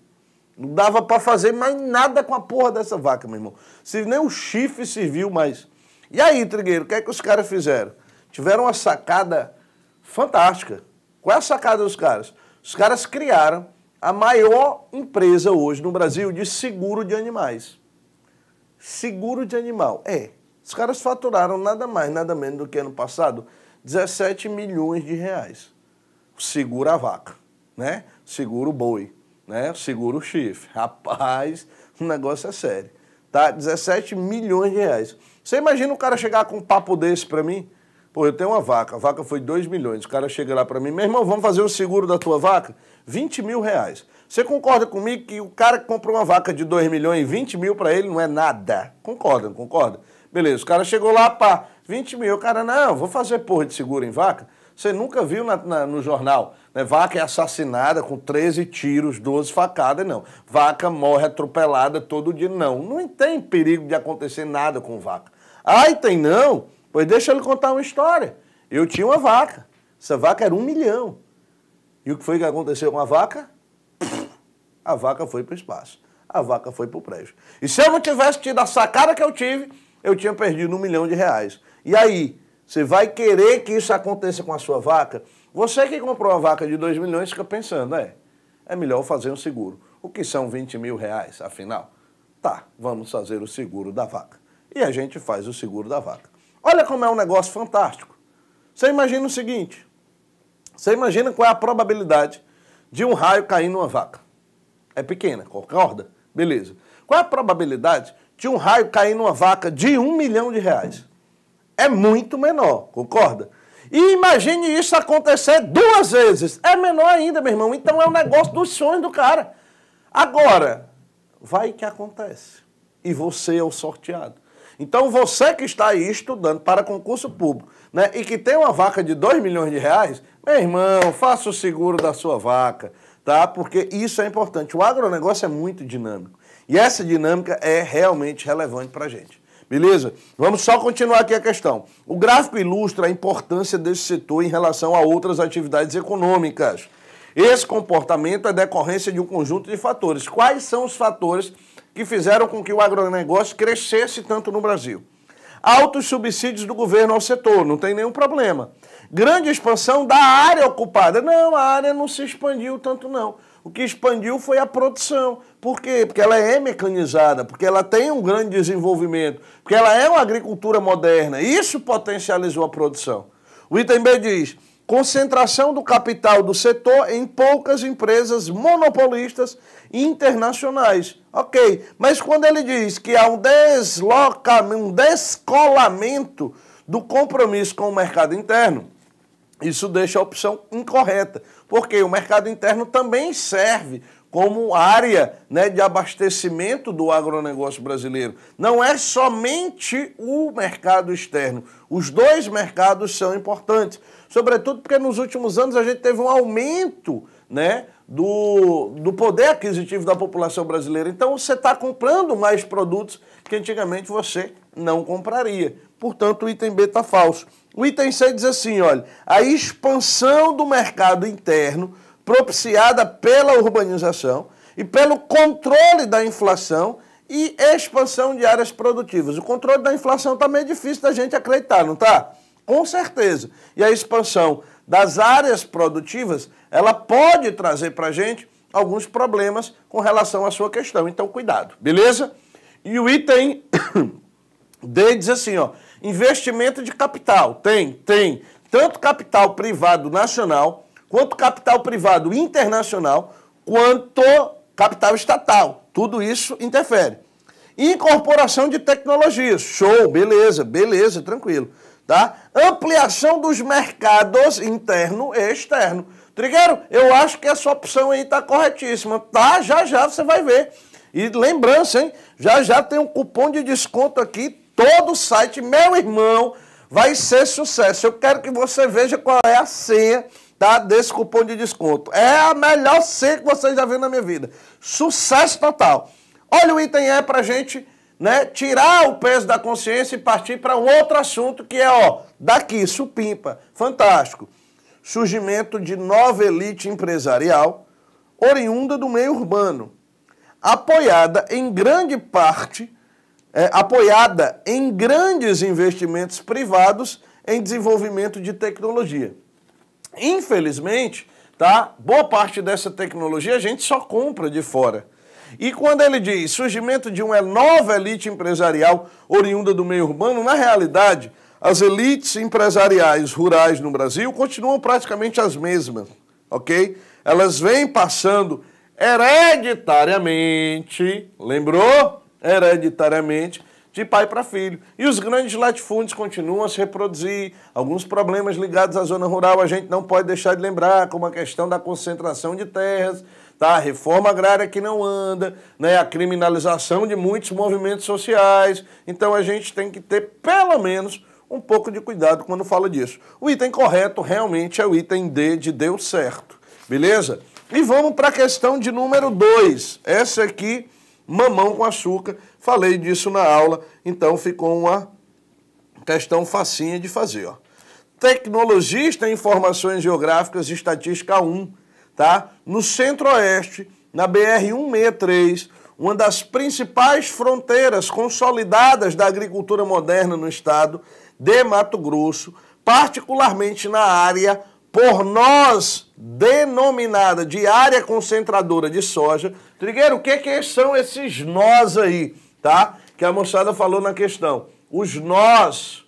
Não dava para fazer mais nada com a porra dessa vaca, meu irmão. Se nem o chifre serviu mais. E aí, Trigueiro, o que é que os caras fizeram? tiveram uma sacada fantástica. Qual é a sacada dos caras? Os caras criaram a maior empresa hoje no Brasil de seguro de animais. Seguro de animal. É. Os caras faturaram nada mais, nada menos do que ano passado 17 milhões de reais. Segura a vaca, né? Segura o boi, né? Segura o chifre. Rapaz, o negócio é sério. Tá? 17 milhões de reais. Você imagina o cara chegar com um papo desse para mim? Pô, eu tenho uma vaca, a vaca foi 2 milhões. O cara chega lá para mim, meu irmão, vamos fazer o seguro da tua vaca? 20 mil reais. Você concorda comigo que o cara que comprou uma vaca de 2 milhões e 20 mil para ele não é nada? Concorda, concorda? Beleza, o cara chegou lá, pá, 20 mil. O cara, não, vou fazer porra de seguro em vaca. Você nunca viu na, na, no jornal, né? Vaca é assassinada com 13 tiros, 12 facadas, não. Vaca morre atropelada todo dia, não. Não tem perigo de acontecer nada com vaca. Ai, tem não? Pois deixa ele contar uma história. Eu tinha uma vaca. Essa vaca era um milhão. E o que foi que aconteceu com a vaca? A vaca foi para o espaço. A vaca foi para o prédio. E se eu não tivesse tido a sacada que eu tive, eu tinha perdido um milhão de reais. E aí, você vai querer que isso aconteça com a sua vaca? Você que comprou uma vaca de 2 milhões fica pensando, é, é melhor fazer um seguro. O que são 20 mil reais, afinal? Tá, vamos fazer o seguro da vaca. E a gente faz o seguro da vaca. Olha como é um negócio fantástico. Você imagina o seguinte: você imagina qual é a probabilidade de um raio cair numa vaca? É pequena, concorda? Beleza. Qual é a probabilidade de um raio cair numa vaca de um milhão de reais? É muito menor, concorda? E imagine isso acontecer duas vezes. É menor ainda, meu irmão. Então é um negócio dos sonhos do cara. Agora, vai que acontece. E você é o sorteado. Então você que está aí estudando para concurso público né, e que tem uma vaca de 2 milhões de reais, meu irmão, faça o seguro da sua vaca, tá? Porque isso é importante. O agronegócio é muito dinâmico. E essa dinâmica é realmente relevante para a gente. Beleza? Vamos só continuar aqui a questão. O gráfico ilustra a importância desse setor em relação a outras atividades econômicas. Esse comportamento é decorrência de um conjunto de fatores. Quais são os fatores que fizeram com que o agronegócio crescesse tanto no Brasil. Altos subsídios do governo ao setor, não tem nenhum problema. Grande expansão da área ocupada. Não, a área não se expandiu tanto, não. O que expandiu foi a produção. Por quê? Porque ela é mecanizada, porque ela tem um grande desenvolvimento, porque ela é uma agricultura moderna. Isso potencializou a produção. O item B diz: concentração do capital do setor em poucas empresas monopolistas internacionais. Ok, mas quando ele diz que há um deslocamento, um descolamento do compromisso com o mercado interno, isso deixa a opção incorreta, porque o mercado interno também serve como área né, de abastecimento do agronegócio brasileiro. Não é somente o mercado externo. Os dois mercados são importantes, sobretudo porque nos últimos anos a gente teve um aumento né, do, do poder aquisitivo da população brasileira. Então você está comprando mais produtos que antigamente você não compraria. Portanto, o item B está falso. O item C diz assim: olha, a expansão do mercado interno propiciada pela urbanização e pelo controle da inflação e expansão de áreas produtivas. O controle da inflação está meio difícil da gente acreditar, não está? Com certeza. E a expansão das áreas produtivas, ela pode trazer para a gente alguns problemas com relação à sua questão. Então, cuidado, beleza? E o item [coughs] D diz assim, ó, investimento de capital. Tem, tem. Tanto capital privado nacional, quanto capital privado internacional, quanto capital estatal. Tudo isso interfere. Incorporação de tecnologias. Show, beleza, beleza, tranquilo, tá? ampliação dos mercados interno e externo. Trigueiro, eu acho que essa opção aí está corretíssima. Tá, já já você vai ver. E lembrança, hein? Já já tem um cupom de desconto aqui, todo o site, meu irmão, vai ser sucesso. Eu quero que você veja qual é a senha tá, desse cupom de desconto. É a melhor senha que vocês já viram na minha vida. Sucesso total. Olha o item é a gente, né, tirar o peso da consciência e partir para um outro assunto que é, ó, Daqui, supimpa, fantástico. Surgimento de nova elite empresarial, oriunda do meio urbano, apoiada em grande parte, é, apoiada em grandes investimentos privados em desenvolvimento de tecnologia. Infelizmente, tá? Boa parte dessa tecnologia a gente só compra de fora. E quando ele diz surgimento de uma nova elite empresarial oriunda do meio urbano, na realidade, as elites empresariais rurais no Brasil continuam praticamente as mesmas, ok? Elas vêm passando hereditariamente, lembrou? Hereditariamente, de pai para filho. E os grandes latifúndios continuam a se reproduzir. Alguns problemas ligados à zona rural a gente não pode deixar de lembrar, como a questão da concentração de terras, tá? a reforma agrária que não anda, né? a criminalização de muitos movimentos sociais. Então a gente tem que ter, pelo menos, um pouco de cuidado quando fala disso. O item correto realmente é o item D de deu certo, beleza? E vamos para a questão de número 2. Essa aqui, mamão com açúcar, falei disso na aula, então ficou uma questão facinha de fazer. Ó. Tecnologista em Informações Geográficas, Estatística 1, tá? no Centro-Oeste, na BR-163, uma das principais fronteiras consolidadas da agricultura moderna no Estado, de Mato Grosso, particularmente na área por nós denominada de área concentradora de soja. Trigueiro, o que, que são esses nós aí, tá? Que a moçada falou na questão. Os nós,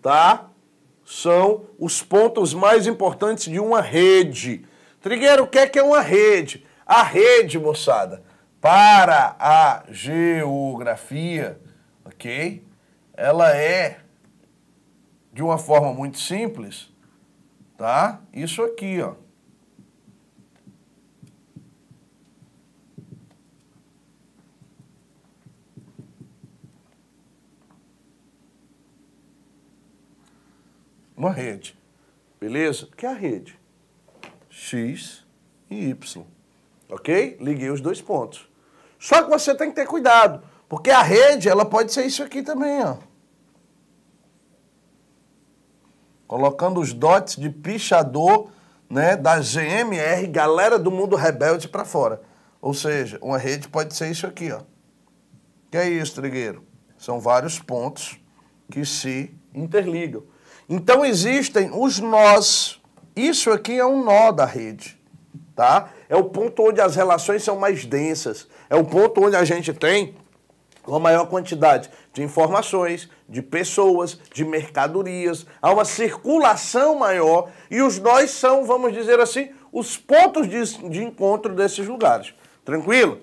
tá? São os pontos mais importantes de uma rede. Trigueiro, o que é, que é uma rede? A rede, moçada, para a geografia, ok? Ela é de uma forma muito simples, tá? Isso aqui, ó. Uma rede, beleza? Que é a rede. X e Y, ok? Liguei os dois pontos. Só que você tem que ter cuidado, porque a rede, ela pode ser isso aqui também, ó. colocando os dotes de pichador né, da GMR, galera do mundo rebelde, para fora. Ou seja, uma rede pode ser isso aqui, ó. Que é isso, Trigueiro? São vários pontos que se interligam. Então existem os nós. Isso aqui é um nó da rede, tá? É o ponto onde as relações são mais densas. É o ponto onde a gente tem uma maior quantidade de informações, de pessoas, de mercadorias, há uma circulação maior e os nós são, vamos dizer assim, os pontos de, de encontro desses lugares. Tranquilo?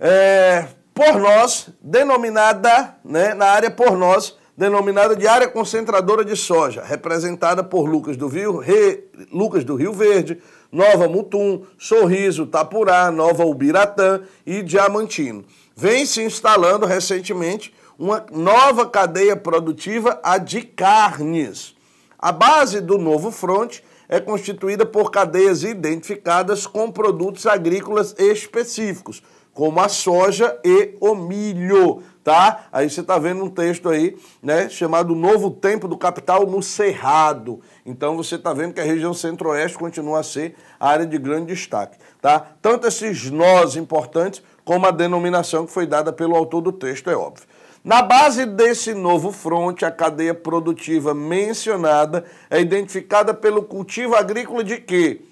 É, por nós, denominada, né, na área por nós, denominada de área concentradora de soja, representada por Lucas do Rio, Re, Lucas do Rio Verde, Nova Mutum, Sorriso, Tapurá, Nova Ubiratã e Diamantino. Vem se instalando recentemente uma nova cadeia produtiva, a de carnes. A base do novo fronte é constituída por cadeias identificadas com produtos agrícolas específicos, como a soja e o milho, tá? Aí você está vendo um texto aí, né, chamado Novo Tempo do Capital no Cerrado. Então você está vendo que a região centro-oeste continua a ser a área de grande destaque, tá? Tanto esses nós importantes como a denominação que foi dada pelo autor do texto, é óbvio. Na base desse novo fronte, a cadeia produtiva mencionada é identificada pelo cultivo agrícola de quê?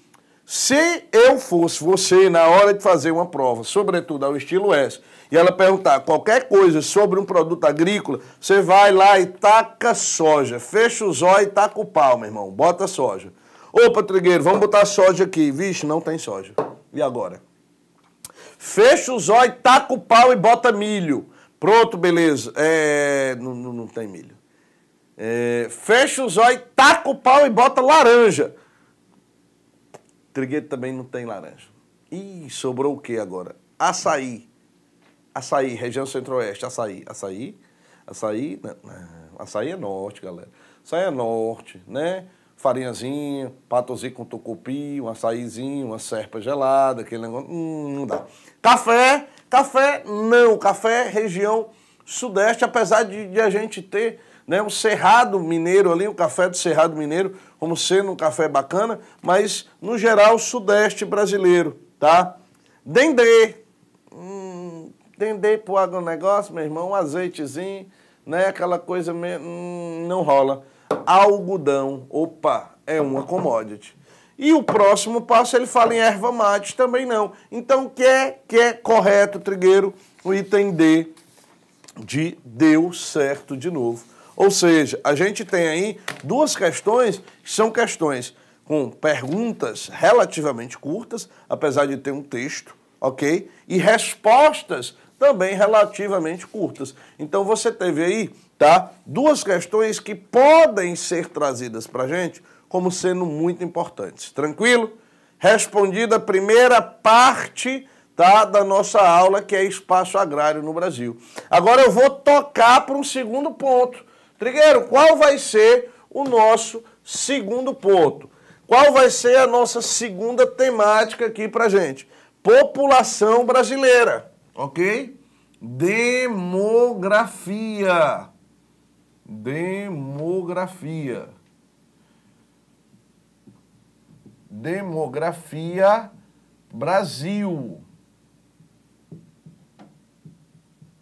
Se eu fosse você na hora de fazer uma prova, sobretudo ao estilo S, e ela perguntar qualquer coisa sobre um produto agrícola, você vai lá e taca soja, fecha os olhos e taca o pau, meu irmão, bota soja. Opa, trigueiro, vamos botar soja aqui. Vixe, não tem soja. E agora? Fecha os olhos, taca o pau e bota milho. Pronto, beleza. É... Não, não, não tem milho. É... Fecha os olhos, taca o pau e bota laranja. Trigueiro também não tem laranja. E sobrou o que agora? Açaí. Açaí, região centro-oeste, açaí. Açaí, açaí, né? não, açaí é norte, galera. Açaí é norte, né? Farinhazinha, patozinho com tocopi, um açaízinho, uma serpa gelada, aquele negócio. Hum, não dá. Café, café, não. Café, é região sudeste, apesar de, de a gente ter né? O Cerrado Mineiro ali, o café do Cerrado Mineiro, como sendo um café bacana, mas no geral sudeste brasileiro, tá? Dendê. Hum, dendê pro agronegócio, meu irmão, um azeitezinho, né? Aquela coisa meio, hum, não rola. Algodão, opa, é uma commodity. E o próximo passo ele fala em erva mate também não. Então, que é, que é correto, trigueiro? O item D de deu certo de novo. Ou seja, a gente tem aí duas questões que são questões com perguntas relativamente curtas, apesar de ter um texto, ok? E respostas também relativamente curtas. Então você teve aí, tá? Duas questões que podem ser trazidas para a gente como sendo muito importantes. Tranquilo? Respondida a primeira parte tá, da nossa aula, que é espaço agrário no Brasil. Agora eu vou tocar para um segundo ponto, Trigueiro, qual vai ser o nosso segundo ponto? Qual vai ser a nossa segunda temática aqui para gente? População brasileira, ok? Demografia. Demografia. Demografia Brasil.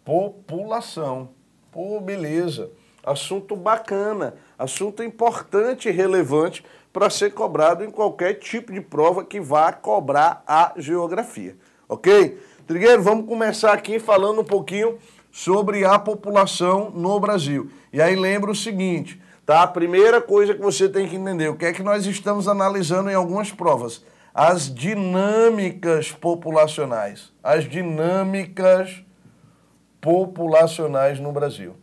População. Pô, beleza assunto bacana, assunto importante e relevante para ser cobrado em qualquer tipo de prova que vá cobrar a geografia, ok? Trigueiro, vamos começar aqui falando um pouquinho sobre a população no Brasil. E aí lembra o seguinte, tá? A primeira coisa que você tem que entender, o que é que nós estamos analisando em algumas provas? As dinâmicas populacionais, as dinâmicas populacionais no Brasil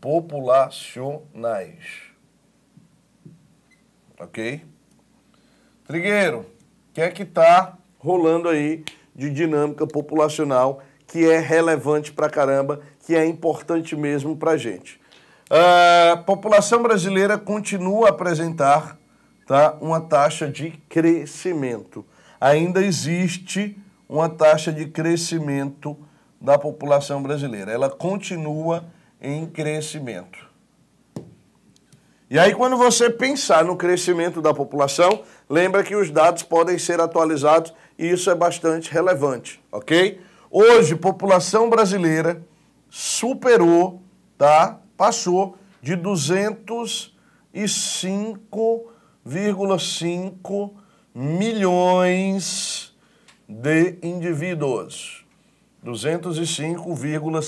populacionais. Ok? Trigueiro, o que é que está rolando aí de dinâmica populacional que é relevante pra caramba, que é importante mesmo pra gente? A é, população brasileira continua a apresentar tá, uma taxa de crescimento. Ainda existe uma taxa de crescimento da população brasileira. Ela continua em crescimento. E aí, quando você pensar no crescimento da população, lembra que os dados podem ser atualizados e isso é bastante relevante, ok? Hoje, população brasileira superou, tá? Passou de 205,5 milhões de indivíduos. 205,5 milhões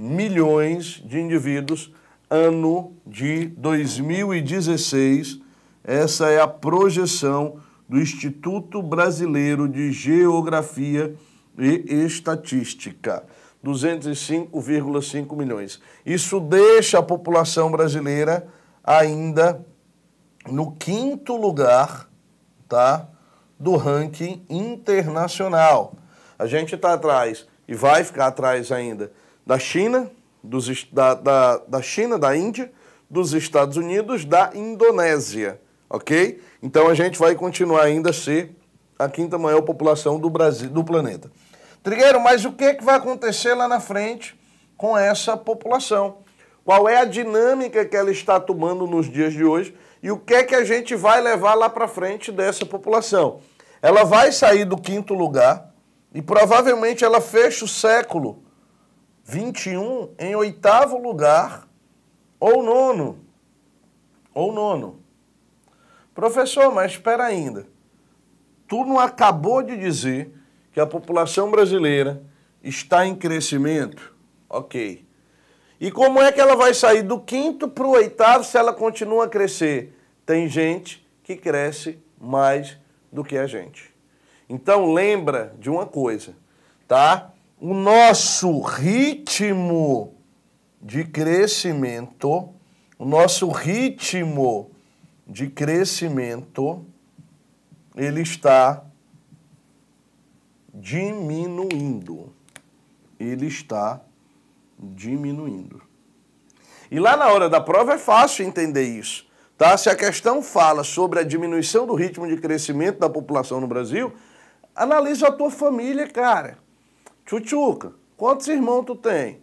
milhões de indivíduos, ano de 2016. Essa é a projeção do Instituto Brasileiro de Geografia e Estatística. 205,5 milhões. Isso deixa a população brasileira ainda no quinto lugar, tá? Do ranking internacional. A gente está atrás e vai ficar atrás ainda da China, dos, da, da, da China, da Índia, dos Estados Unidos, da Indonésia, ok? Então a gente vai continuar ainda a ser a quinta maior população do Brasil, do planeta. Trigueiro, mas o que, é que vai acontecer lá na frente com essa população? Qual é a dinâmica que ela está tomando nos dias de hoje e o que é que a gente vai levar lá para frente dessa população? Ela vai sair do quinto lugar e provavelmente ela fecha o século 21 em oitavo lugar ou nono. Ou nono. Professor, mas espera ainda. Tu não acabou de dizer que a população brasileira está em crescimento? Ok. E como é que ela vai sair do quinto para o oitavo se ela continua a crescer? Tem gente que cresce mais do que a gente. Então lembra de uma coisa, tá? o nosso ritmo de crescimento, o nosso ritmo de crescimento, ele está diminuindo. Ele está diminuindo. E lá na hora da prova é fácil entender isso. Tá? Se a questão fala sobre a diminuição do ritmo de crescimento da população no Brasil, analisa a tua família, cara. Chuchuca, quantos irmãos tu tem?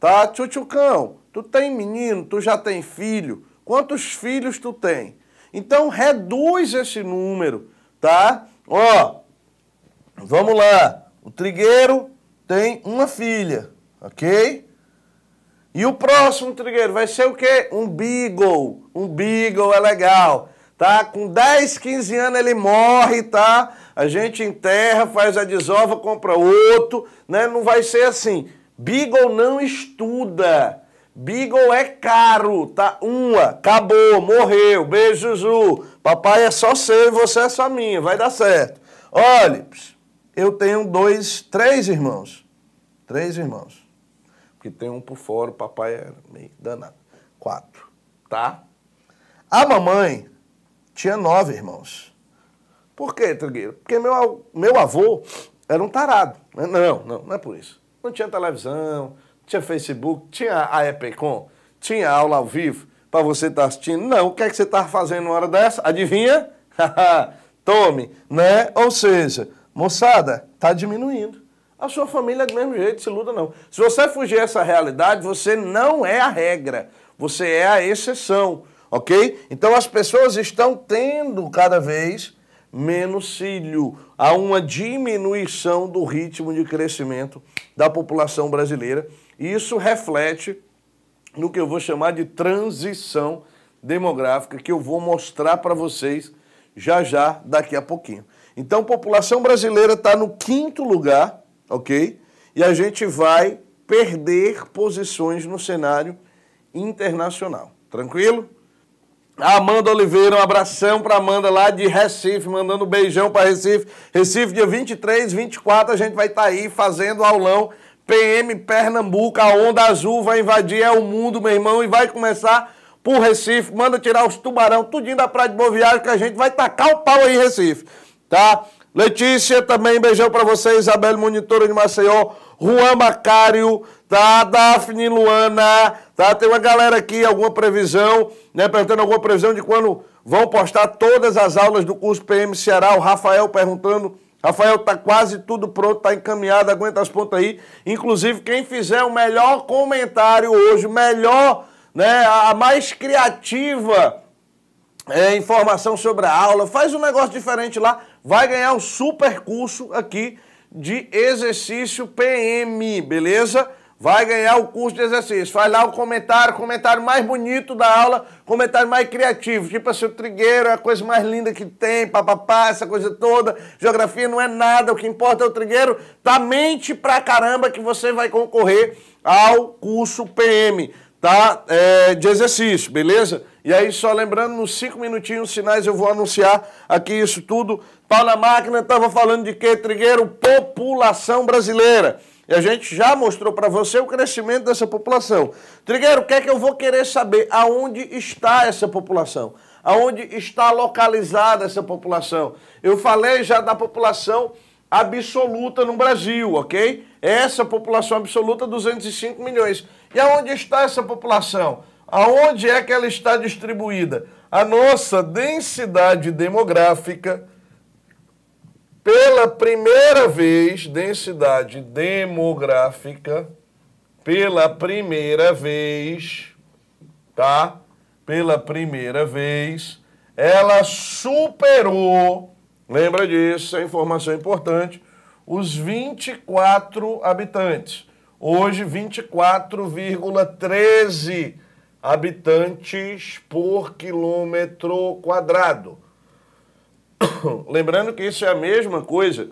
Tá, Chuchucão, tu tem menino, tu já tem filho, quantos filhos tu tem? Então reduz esse número, tá? Ó, vamos lá. O trigueiro tem uma filha, ok? E o próximo trigueiro vai ser o quê? Um beagle. Um beagle é legal tá? Com 10, 15 anos ele morre, tá? A gente enterra, faz a desova, compra outro, né? Não vai ser assim. Beagle não estuda. Beagle é caro, tá? Uma, acabou, morreu, beijo, Ju. Papai é só seu e você é só minha, vai dar certo. Olha, eu tenho dois, três irmãos. Três irmãos. Porque tem um por fora, o papai é meio danado. Quatro, tá? A mamãe tinha nove irmãos. Por quê, Trigueiro? Porque meu, meu avô era um tarado. Né? Não, não, não é por isso. Não tinha televisão, tinha Facebook, tinha a EPCOM, tinha aula ao vivo para você estar tá assistindo. Não, o que é que você estava tá fazendo uma hora dessa? Adivinha? [laughs] Tome, né? Ou seja, moçada, está diminuindo. A sua família é do mesmo jeito, se luta não. Se você fugir essa realidade, você não é a regra, você é a exceção ok? Então as pessoas estão tendo cada vez menos filho. Há uma diminuição do ritmo de crescimento da população brasileira. E isso reflete no que eu vou chamar de transição demográfica, que eu vou mostrar para vocês já já, daqui a pouquinho. Então, população brasileira está no quinto lugar, ok? E a gente vai perder posições no cenário internacional. Tranquilo? Amanda Oliveira, um abração para Amanda lá de Recife, mandando um beijão para Recife. Recife, dia 23, 24, a gente vai estar tá aí fazendo aulão PM Pernambuco. A onda azul vai invadir é o mundo, meu irmão, e vai começar por Recife. Manda tirar os tubarão, tudinho da Praia de Boa Viagem, que a gente vai tacar o pau aí em Recife, tá? Letícia também, beijão para você, Isabel, monitora de Maceió, Juan Macário, Tá, Daphne Luana, tá? Tem uma galera aqui, alguma previsão, né? Perguntando alguma previsão de quando vão postar todas as aulas do curso PM Ceará. O Rafael perguntando. Rafael tá quase tudo pronto, tá encaminhado, aguenta as pontas aí. Inclusive, quem fizer o melhor comentário hoje, melhor, né? A mais criativa é, informação sobre a aula, faz um negócio diferente lá, vai ganhar um super curso aqui de exercício PM, beleza? vai ganhar o curso de exercício. Faz lá o comentário, comentário mais bonito da aula, comentário mais criativo. Tipo assim, o trigueiro é a coisa mais linda que tem, papapá, essa coisa toda. Geografia não é nada, o que importa é o trigueiro. Tá mente pra caramba que você vai concorrer ao curso PM, tá? É, de exercício, beleza? E aí, só lembrando, nos cinco minutinhos sinais eu vou anunciar aqui isso tudo. Paula tá na máquina, tava falando de quê, trigueiro? População brasileira. E a gente já mostrou para você o crescimento dessa população. Trigueiro, o que é que eu vou querer saber? Aonde está essa população? Aonde está localizada essa população? Eu falei já da população absoluta no Brasil, ok? Essa população absoluta, 205 milhões. E aonde está essa população? Aonde é que ela está distribuída? A nossa densidade demográfica pela primeira vez, densidade demográfica, pela primeira vez, tá? Pela primeira vez, ela superou, lembra disso, é informação importante, os 24 habitantes. Hoje, 24,13 habitantes por quilômetro quadrado. [coughs] Lembrando que isso é a mesma coisa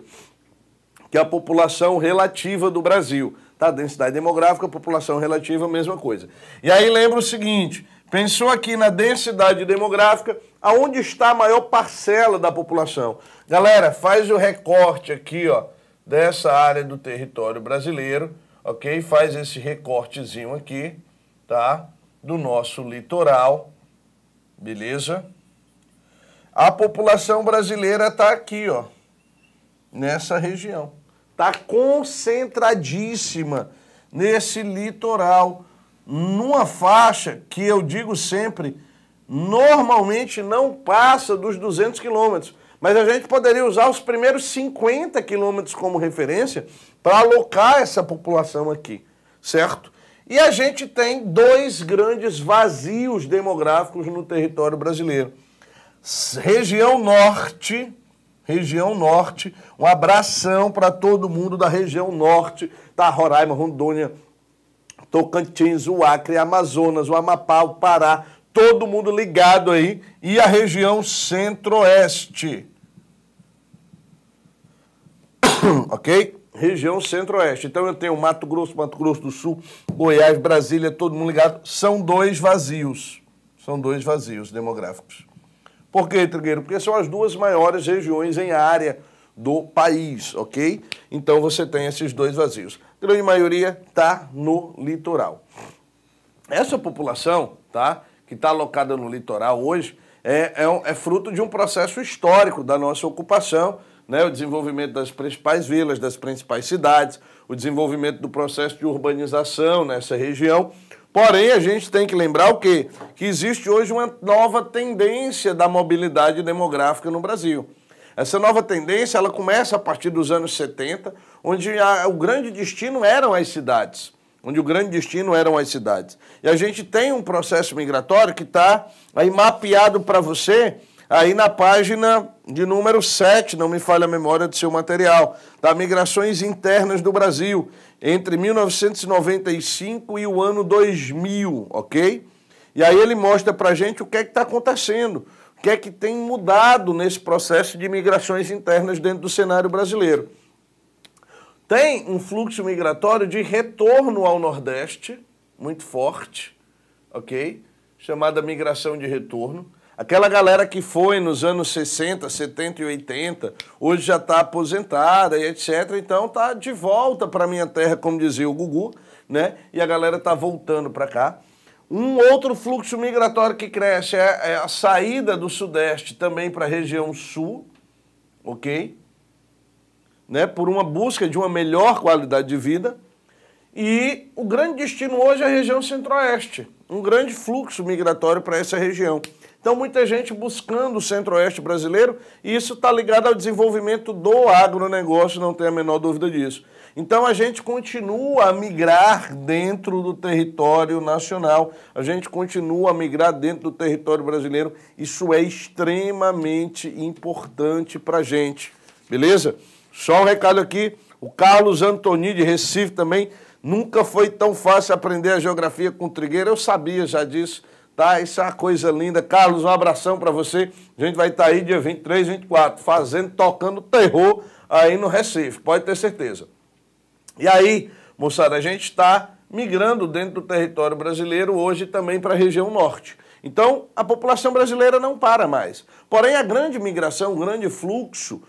que a população relativa do Brasil. Tá? Densidade demográfica, população relativa, mesma coisa. E aí lembra o seguinte: pensou aqui na densidade demográfica, aonde está a maior parcela da população? Galera, faz o recorte aqui, ó, dessa área do território brasileiro, ok? Faz esse recortezinho aqui, tá? Do nosso litoral, beleza? A população brasileira está aqui, ó, nessa região. Está concentradíssima nesse litoral, numa faixa que eu digo sempre, normalmente não passa dos 200 quilômetros. Mas a gente poderia usar os primeiros 50 quilômetros como referência para alocar essa população aqui, certo? E a gente tem dois grandes vazios demográficos no território brasileiro região norte, região norte, um abração para todo mundo da região norte, da tá? Roraima, Rondônia, Tocantins, o Acre, Amazonas, o Amapá, o Pará, todo mundo ligado aí, e a região centro-oeste. [coughs] ok? Região centro-oeste. Então eu tenho Mato Grosso, Mato Grosso do Sul, Goiás, Brasília, todo mundo ligado. São dois vazios. São dois vazios demográficos. Por que, Trigueiro? Porque são as duas maiores regiões em área do país, ok? Então você tem esses dois vazios. A grande maioria está no litoral. Essa população, tá? Que está alocada no litoral hoje, é, é, um, é, fruto de um processo histórico da nossa ocupação, né? o desenvolvimento das principais vilas, das principais cidades, o desenvolvimento do processo de urbanização nessa região. Porém, a gente tem que lembrar o quê? Que existe hoje uma nova tendência da mobilidade demográfica no Brasil. Essa nova tendência ela começa a partir dos anos 70, onde a, o grande destino eram as cidades. Onde o grande destino eram as cidades. E a gente tem um processo migratório que está aí mapeado para você aí na página de número 7, não me falha a memória do seu material, da Migrações Internas do Brasil, entre 1995 e o ano 2000, ok? E aí ele mostra para gente o que é que está acontecendo, o que é que tem mudado nesse processo de migrações internas dentro do cenário brasileiro. Tem um fluxo migratório de retorno ao Nordeste, muito forte, ok? Chamada migração de retorno Aquela galera que foi nos anos 60, 70 e 80, hoje já está aposentada e etc. Então está de volta para minha terra, como dizia o Gugu, né? E a galera está voltando para cá. Um outro fluxo migratório que cresce é, é a saída do Sudeste também para a região Sul, ok? Né? Por uma busca de uma melhor qualidade de vida. E o grande destino hoje é a região Centro-Oeste. Um grande fluxo migratório para essa região. Então, muita gente buscando o centro-oeste brasileiro, e isso está ligado ao desenvolvimento do agronegócio, não tem a menor dúvida disso. Então, a gente continua a migrar dentro do território nacional, a gente continua a migrar dentro do território brasileiro. Isso é extremamente importante para a gente, beleza? Só um recado aqui: o Carlos Antoni de Recife também. Nunca foi tão fácil aprender a geografia com Trigueiro, eu sabia já disso tá? Isso é uma coisa linda. Carlos, um abração para você. A gente vai estar tá aí dia 23, 24, fazendo, tocando terror aí no Recife, pode ter certeza. E aí, moçada, a gente está migrando dentro do território brasileiro hoje também para a região norte. Então, a população brasileira não para mais. Porém, a grande migração, o grande fluxo,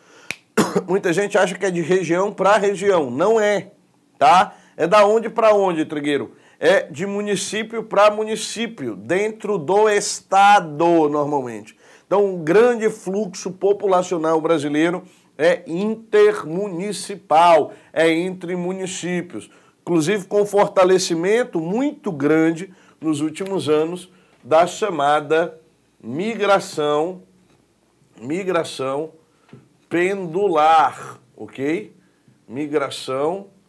[coughs] muita gente acha que é de região para região. Não é, tá? É da onde para onde, Trigueiro? é de município para município, dentro do estado, normalmente. Então, um grande fluxo populacional brasileiro é intermunicipal, é entre municípios. Inclusive, com fortalecimento muito grande nos últimos anos da chamada migração, migração pendular, ok? Migração pendular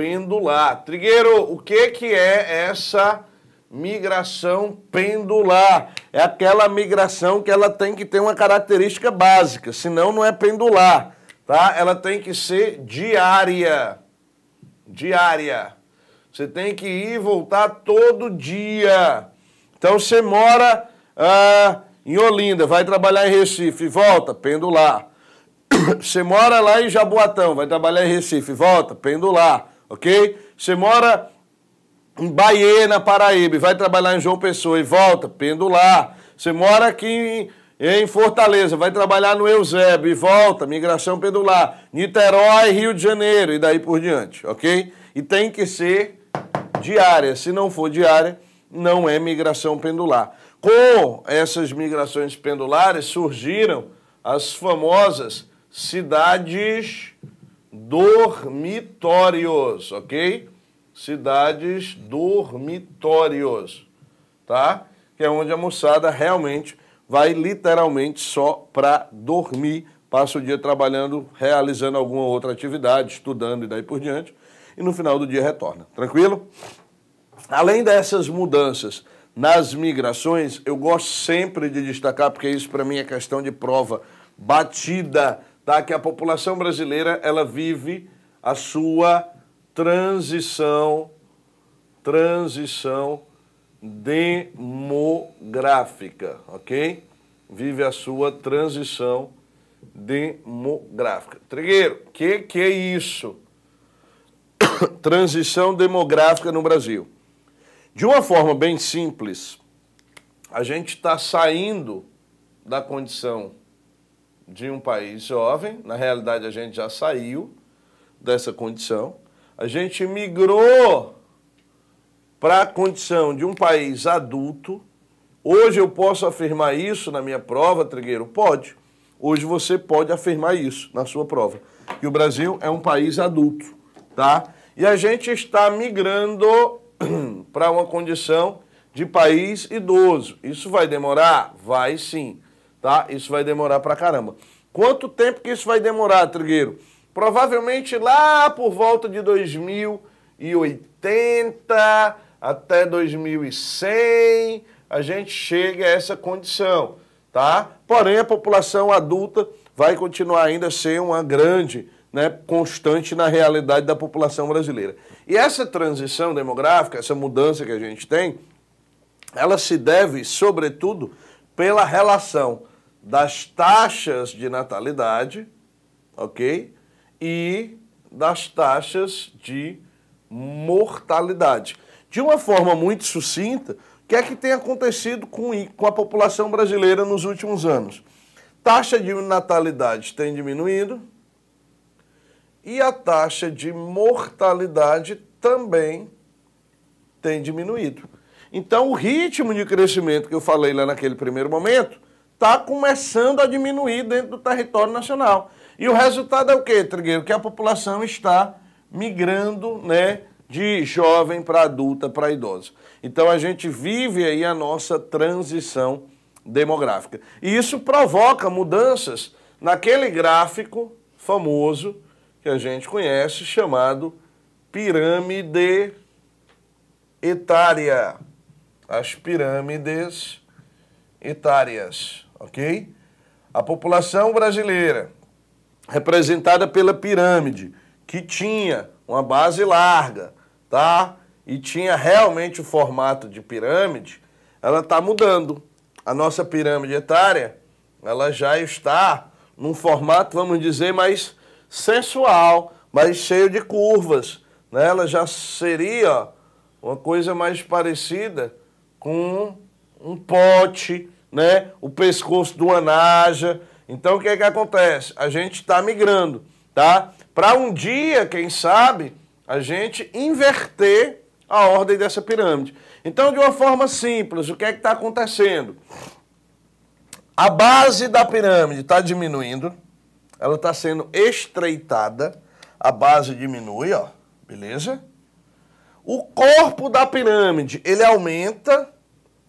pendular. Trigueiro, o que, que é essa migração pendular? É aquela migração que ela tem que ter uma característica básica, senão não é pendular, tá? Ela tem que ser diária. Diária. Você tem que ir e voltar todo dia. Então você mora ah, em Olinda, vai trabalhar em Recife, volta, pendular. [coughs] Você mora lá em Jaboatão, vai trabalhar em Recife, volta, pendular ok? Você mora em Bahia, na Paraíba, e vai trabalhar em João Pessoa e volta, pendular. Você mora aqui em, em Fortaleza, vai trabalhar no Eusébio e volta, migração pendular. Niterói, Rio de Janeiro e daí por diante, ok? E tem que ser diária. Se não for diária, não é migração pendular. Com essas migrações pendulares surgiram as famosas cidades dormitórios, ok? Cidades dormitórios, tá? Que é onde a moçada realmente vai literalmente só para dormir, passa o dia trabalhando, realizando alguma outra atividade, estudando e daí por diante, e no final do dia retorna, tranquilo? Além dessas mudanças nas migrações, eu gosto sempre de destacar, porque isso para mim é questão de prova batida tá? Que a população brasileira ela vive a sua transição, transição demográfica, ok? Vive a sua transição demográfica. Trigueiro, o que, que é isso? [coughs] transição demográfica no Brasil. De uma forma bem simples, a gente está saindo da condição de um país jovem, na realidade a gente já saiu dessa condição, a gente migrou para a condição de um país adulto. Hoje eu posso afirmar isso na minha prova, Trigueiro? Pode. Hoje você pode afirmar isso na sua prova, que o Brasil é um país adulto, tá? E a gente está migrando [clears throat] para uma condição de país idoso. Isso vai demorar? Vai sim tá? Isso vai demorar pra caramba. Quanto tempo que isso vai demorar, Trigueiro? Provavelmente lá por volta de 2080 até 2100 a gente chega a essa condição, tá? Porém, a população adulta vai continuar ainda a ser uma grande né, constante na realidade da população brasileira. E essa transição demográfica, essa mudança que a gente tem, ela se deve, sobretudo, pela relação das taxas de natalidade, ok? E das taxas de mortalidade. De uma forma muito sucinta, o que é que tem acontecido com, com a população brasileira nos últimos anos? Taxa de natalidade tem diminuído e a taxa de mortalidade também tem diminuído. Então, o ritmo de crescimento que eu falei lá naquele primeiro momento está começando a diminuir dentro do território nacional. E o resultado é o quê, Trigueiro? Que a população está migrando, né, de jovem para adulta, para idosa. Então a gente vive aí a nossa transição demográfica. E isso provoca mudanças naquele gráfico famoso que a gente conhece chamado pirâmide etária. As pirâmides etárias ok? A população brasileira, representada pela pirâmide, que tinha uma base larga, tá? E tinha realmente o formato de pirâmide, ela está mudando. A nossa pirâmide etária, ela já está num formato, vamos dizer, mais sensual, mais cheio de curvas. Né? Ela já seria uma coisa mais parecida com um pote, né, o pescoço do anaja. Então o que é que acontece? A gente está migrando, tá? Para um dia, quem sabe, a gente inverter a ordem dessa pirâmide. Então, de uma forma simples, o que é que está acontecendo? A base da pirâmide está diminuindo, ela está sendo estreitada, a base diminui, ó, beleza? O corpo da pirâmide, ele aumenta,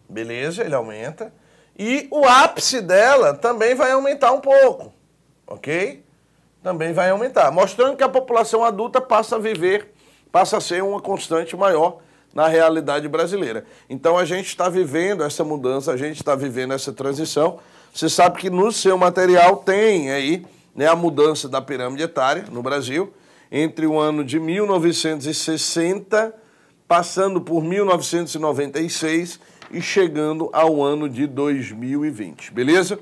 beleza? Ele aumenta. E o ápice dela também vai aumentar um pouco, ok? Também vai aumentar, mostrando que a população adulta passa a viver, passa a ser uma constante maior na realidade brasileira. Então a gente está vivendo essa mudança, a gente está vivendo essa transição. Você sabe que no seu material tem aí né, a mudança da pirâmide etária no Brasil entre o ano de 1960, passando por 1996 e chegando ao ano de 2020, beleza?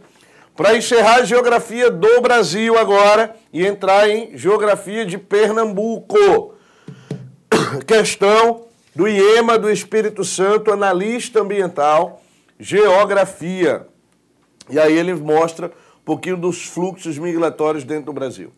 Para encerrar a geografia do Brasil agora e entrar em geografia de Pernambuco. [coughs] Questão do IEMA do Espírito Santo, analista ambiental, geografia. E aí ele mostra um pouquinho dos fluxos migratórios dentro do Brasil.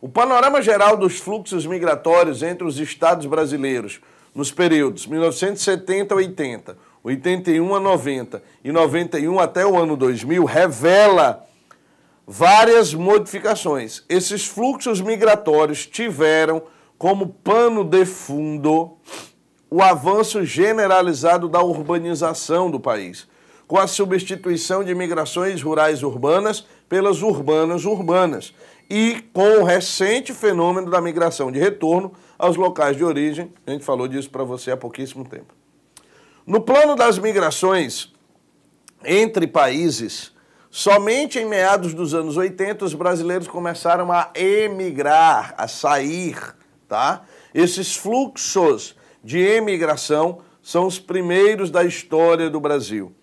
O panorama geral dos fluxos migratórios entre os estados brasileiros nos períodos 1970 a 80 81 a 90 e 91 até o ano 2000, revela várias modificações. Esses fluxos migratórios tiveram como pano de fundo o avanço generalizado da urbanização do país, com a substituição de migrações rurais urbanas pelas urbanas urbanas e com o recente fenômeno da migração de retorno aos locais de origem. A gente falou disso para você há pouquíssimo tempo. No plano das migrações entre países, somente em meados dos anos 80 os brasileiros começaram a emigrar, a sair, tá? Esses fluxos de emigração são os primeiros da história do Brasil.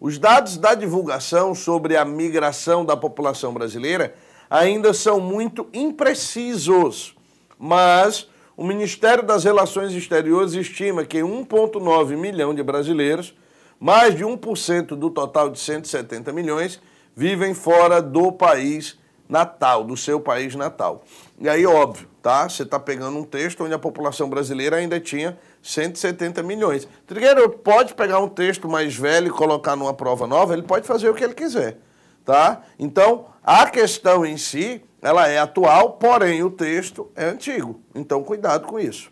Os dados da divulgação sobre a migração da população brasileira ainda são muito imprecisos, mas o Ministério das Relações Exteriores estima que 1,9 milhão de brasileiros, mais de 1% do total de 170 milhões, vivem fora do país natal, do seu país natal. E aí, óbvio, tá? Você está pegando um texto onde a população brasileira ainda tinha 170 milhões. Trigueiro pode pegar um texto mais velho e colocar numa prova nova, ele pode fazer o que ele quiser, tá? Então, a questão em si ela é atual, porém o texto é antigo. Então cuidado com isso.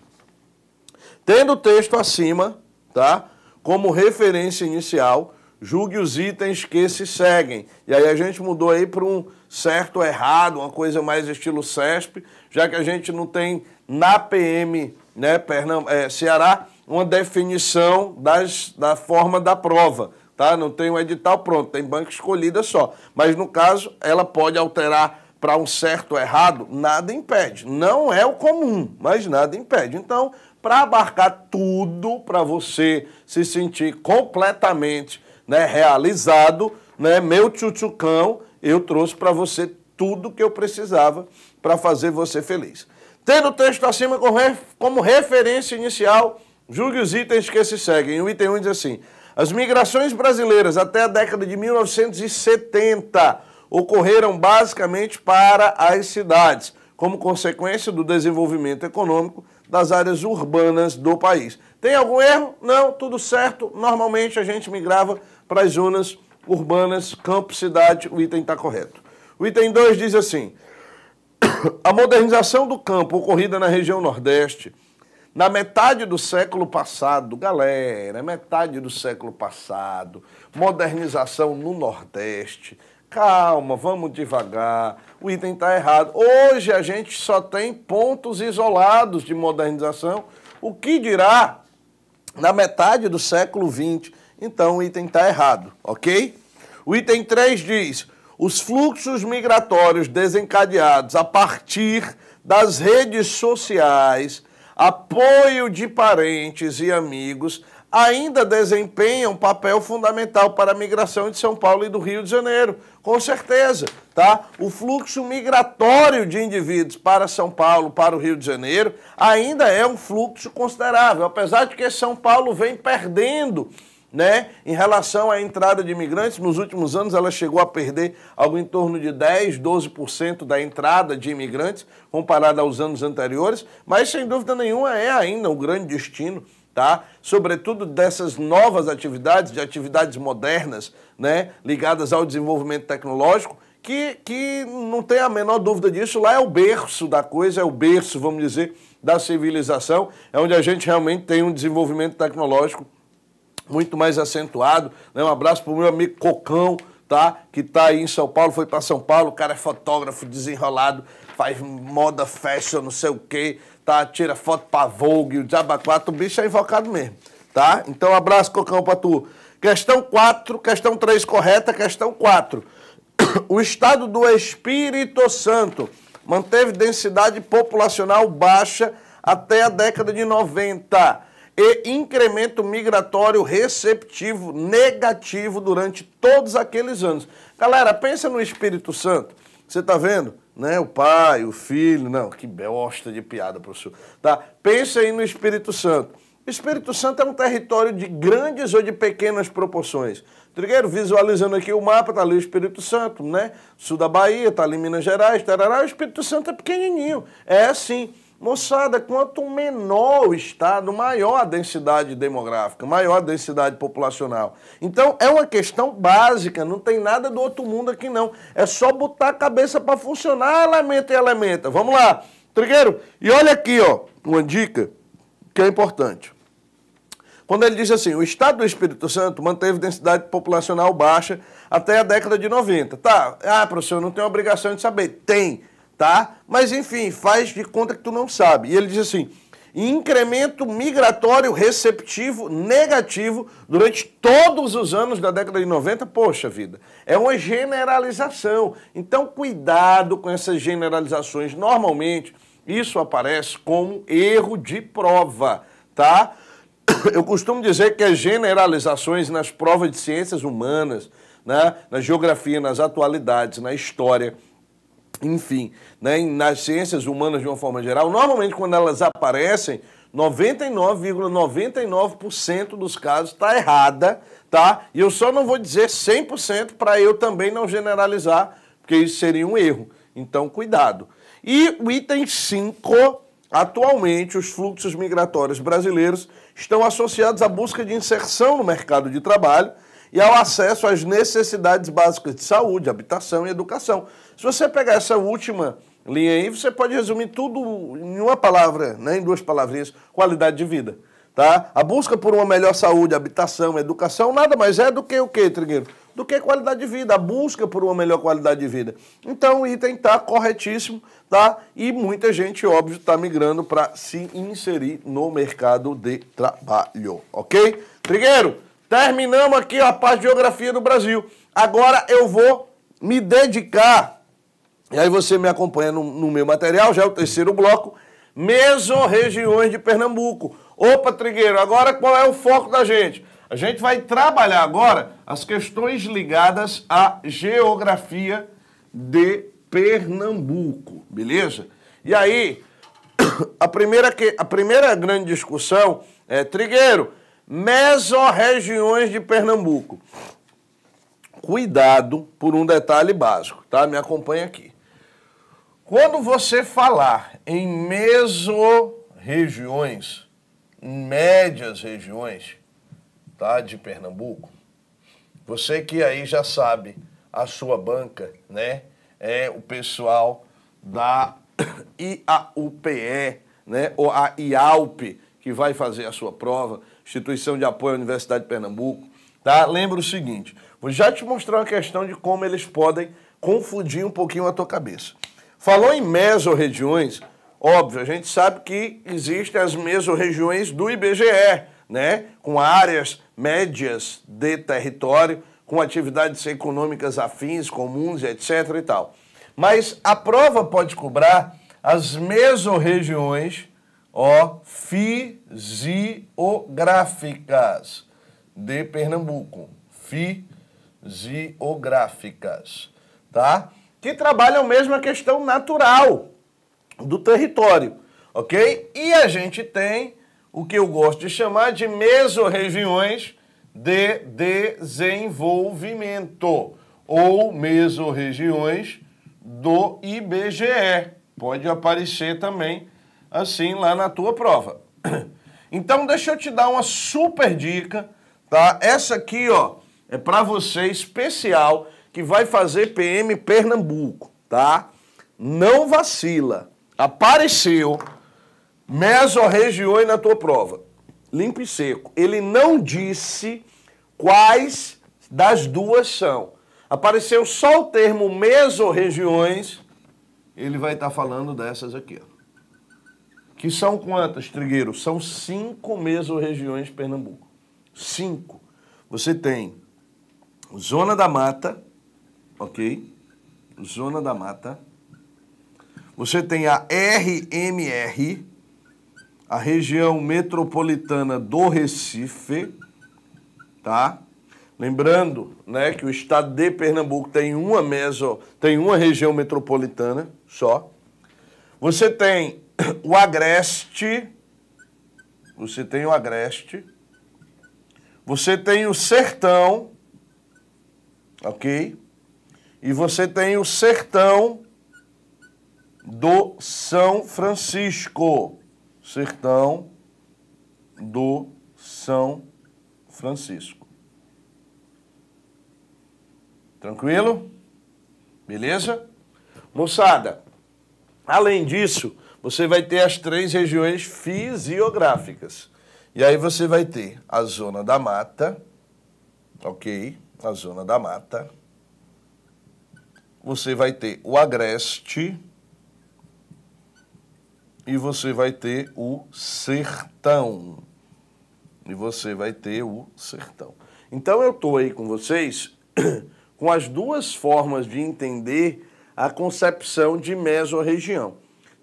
Tendo o texto acima, tá? Como referência inicial, julgue os itens que se seguem. E aí a gente mudou aí para um certo errado, uma coisa mais estilo CESP, já que a gente não tem na PM, né, Pernambu é, Ceará, uma definição das, da forma da prova, tá? Não tem um edital pronto, tem banca escolhida só. Mas no caso, ela pode alterar para um certo ou errado, nada impede. Não é o comum, mas nada impede. Então, para abarcar tudo, para você se sentir completamente né, realizado, né, meu tchutchucão, eu trouxe para você tudo que eu precisava para fazer você feliz. Tendo o texto acima como referência inicial, julgue os itens que se seguem. O item 1 diz assim: as migrações brasileiras até a década de 1970 ocorreram basicamente para as cidades, como consequência do desenvolvimento econômico das áreas urbanas do país. Tem algum erro? Não, tudo certo. Normalmente a gente migrava para as zonas urbanas, campo, cidade, o item está correto. O item 2 diz assim: [coughs] a modernização do campo ocorrida na região Nordeste na metade do século passado, galera, metade do século passado, modernização no Nordeste Calma, vamos devagar. O item está errado. Hoje a gente só tem pontos isolados de modernização, o que dirá na metade do século XX. Então o item está errado, ok? O item 3 diz: os fluxos migratórios desencadeados a partir das redes sociais, apoio de parentes e amigos, ainda desempenham um papel fundamental para a migração de São Paulo e do Rio de Janeiro, com certeza, tá? O fluxo migratório de indivíduos para São Paulo, para o Rio de Janeiro, ainda é um fluxo considerável, apesar de que São Paulo vem perdendo né? Em relação à entrada de imigrantes, nos últimos anos ela chegou a perder algo em torno de 10, 12% da entrada de imigrantes comparada aos anos anteriores, mas sem dúvida nenhuma é ainda o um grande destino tá? Sobretudo dessas novas atividades, de atividades modernas, né, ligadas ao desenvolvimento tecnológico, que, que não tem a menor dúvida disso, lá é o berço da coisa, é o berço, vamos dizer, da civilização, é onde a gente realmente tem um desenvolvimento tecnológico muito mais acentuado. Né? Um abraço para o meu amigo Cocão, tá? Que está aí em São Paulo, foi para São Paulo, o cara é fotógrafo, desenrolado, faz moda, fashion, não sei o quê, tá? Tira foto pra Vogue, o Diaba é 4, o bicho é invocado mesmo, tá? Então, abraço, Cocão, pra tu. Questão 4, questão 3 correta, questão 4. [coughs] O estado do Espírito Santo manteve densidade populacional baixa até a década de 90 e incremento migratório receptivo negativo durante todos aqueles anos. Galera, pensa no Espírito Santo. Você tá vendo? né? O pai, o filho, não, que bosta de piada, professor. Tá? Pensa aí no Espírito Santo. Espírito Santo é um território de grandes ou de pequenas proporções. Trigueiro, visualizando aqui o mapa, tá ali o Espírito Santo, né? Sul da Bahia, tá ali Minas Gerais, tarará. O Espírito Santo é pequenininho. É assim. Moçada, quanto menor o Estado, maior a densidade demográfica, maior a densidade populacional. Então, é uma questão básica, não tem nada do outro mundo aqui, não. É só botar a cabeça para funcionar, elemento e elemento. Vamos lá, Trigueiro. E olha aqui, ó, uma dica que é importante. Quando ele diz assim, o Estado do Espírito Santo manteve densidade populacional baixa até a década de 90. Tá, ah, professor, não tem obrigação de saber. Tem tá? Mas enfim, faz de conta que tu não sabe. E ele diz assim: incremento migratório receptivo negativo durante todos os anos da década de 90, poxa vida, é uma generalização. Então, cuidado com essas generalizações. Normalmente, isso aparece como erro de prova, tá? [coughs] Eu costumo dizer que as generalizações nas provas de ciências humanas, né, na geografia, nas atualidades, na história, enfim, né, nas ciências humanas de uma forma geral, normalmente quando elas aparecem, 99,99% ,99 dos casos está errada, tá? E eu só não vou dizer 100% para eu também não generalizar, porque isso seria um erro. Então, cuidado. E o item 5, atualmente os fluxos migratórios brasileiros estão associados à busca de inserção no mercado de trabalho, e ao acesso às necessidades básicas de saúde, habitação e educação. Se você pegar essa última linha aí, você pode resumir tudo em uma palavra, né, em duas palavrinhas, qualidade de vida. Tá? A busca por uma melhor saúde, habitação, educação, nada mais é do que o quê, Trigueiro? Do que qualidade de vida, a busca por uma melhor qualidade de vida. Então o item está corretíssimo, tá? E muita gente, óbvio, está migrando para se inserir no mercado de trabalho, ok? Trigueiro, Terminamos aqui a parte de geografia do Brasil. Agora eu vou me dedicar, e aí você me acompanha no, no meu material, já é o terceiro bloco, mesorregiões de Pernambuco. Opa, Trigueiro, agora qual é o foco da gente? A gente vai trabalhar agora as questões ligadas à geografia de Pernambuco, beleza? E aí, [coughs] a primeira, que, a primeira grande discussão é, Trigueiro, mesorregiões de Pernambuco. Cuidado por um detalhe básico, tá? Me acompanha aqui. Quando você falar em mesorregiões, em médias regiões, tá? De Pernambuco, você que aí já sabe, a sua banca, né? É o pessoal da [coughs] IAUPE, né? Ou a IALP, que vai fazer a sua prova Instituição de Apoio à Universidade de Pernambuco, tá? Lembra o seguinte, vou já te mostrar uma questão de como eles podem confundir um pouquinho a tua cabeça. Falou em mesorregiões, óbvio, a gente sabe que existem as mesorregiões do IBGE, né? Com áreas médias de território, com atividades econômicas afins, comuns, etc e tal. Mas a prova pode cobrar as mesorregiões ó, fisiográficas de Pernambuco. Fisiográficas, tá? Que trabalham mesmo a questão natural do território, ok? E a gente tem o que eu gosto de chamar de mesorregiões de desenvolvimento ou mesorregiões do IBGE. Pode aparecer também assim lá na tua prova. [clears throat] Então deixa eu te dar uma super dica, tá? Essa aqui, ó, é para você especial que vai fazer PM Pernambuco, tá? Não vacila. Apareceu mesorregiões na tua prova. Limpo e seco. Ele não disse quais das duas são. Apareceu só o termo mesorregiões, ele vai estar tá falando dessas aqui, ó. Que são quantas, Trigueiro? São cinco mesorregiões de Pernambuco. Cinco. Você tem Zona da Mata, ok? Zona da Mata. Você tem a RMR, a região metropolitana do Recife, tá? Lembrando, né, que o estado de Pernambuco tem uma meso, tem uma região metropolitana só. Você tem [coughs] o agreste, você tem o agreste, você tem o sertão, ok? E você tem o sertão do São Francisco. Sertão do São Francisco. Tranquilo? Beleza? Moçada, além disso, você vai ter as três regiões fisiográficas. E aí você vai ter a zona da mata, ok? A zona da mata. Você vai ter o agreste e você vai ter o sertão. E você vai ter o sertão. Então eu estou aí com vocês [clears throat] com as duas formas de entender a concepção de mesorregião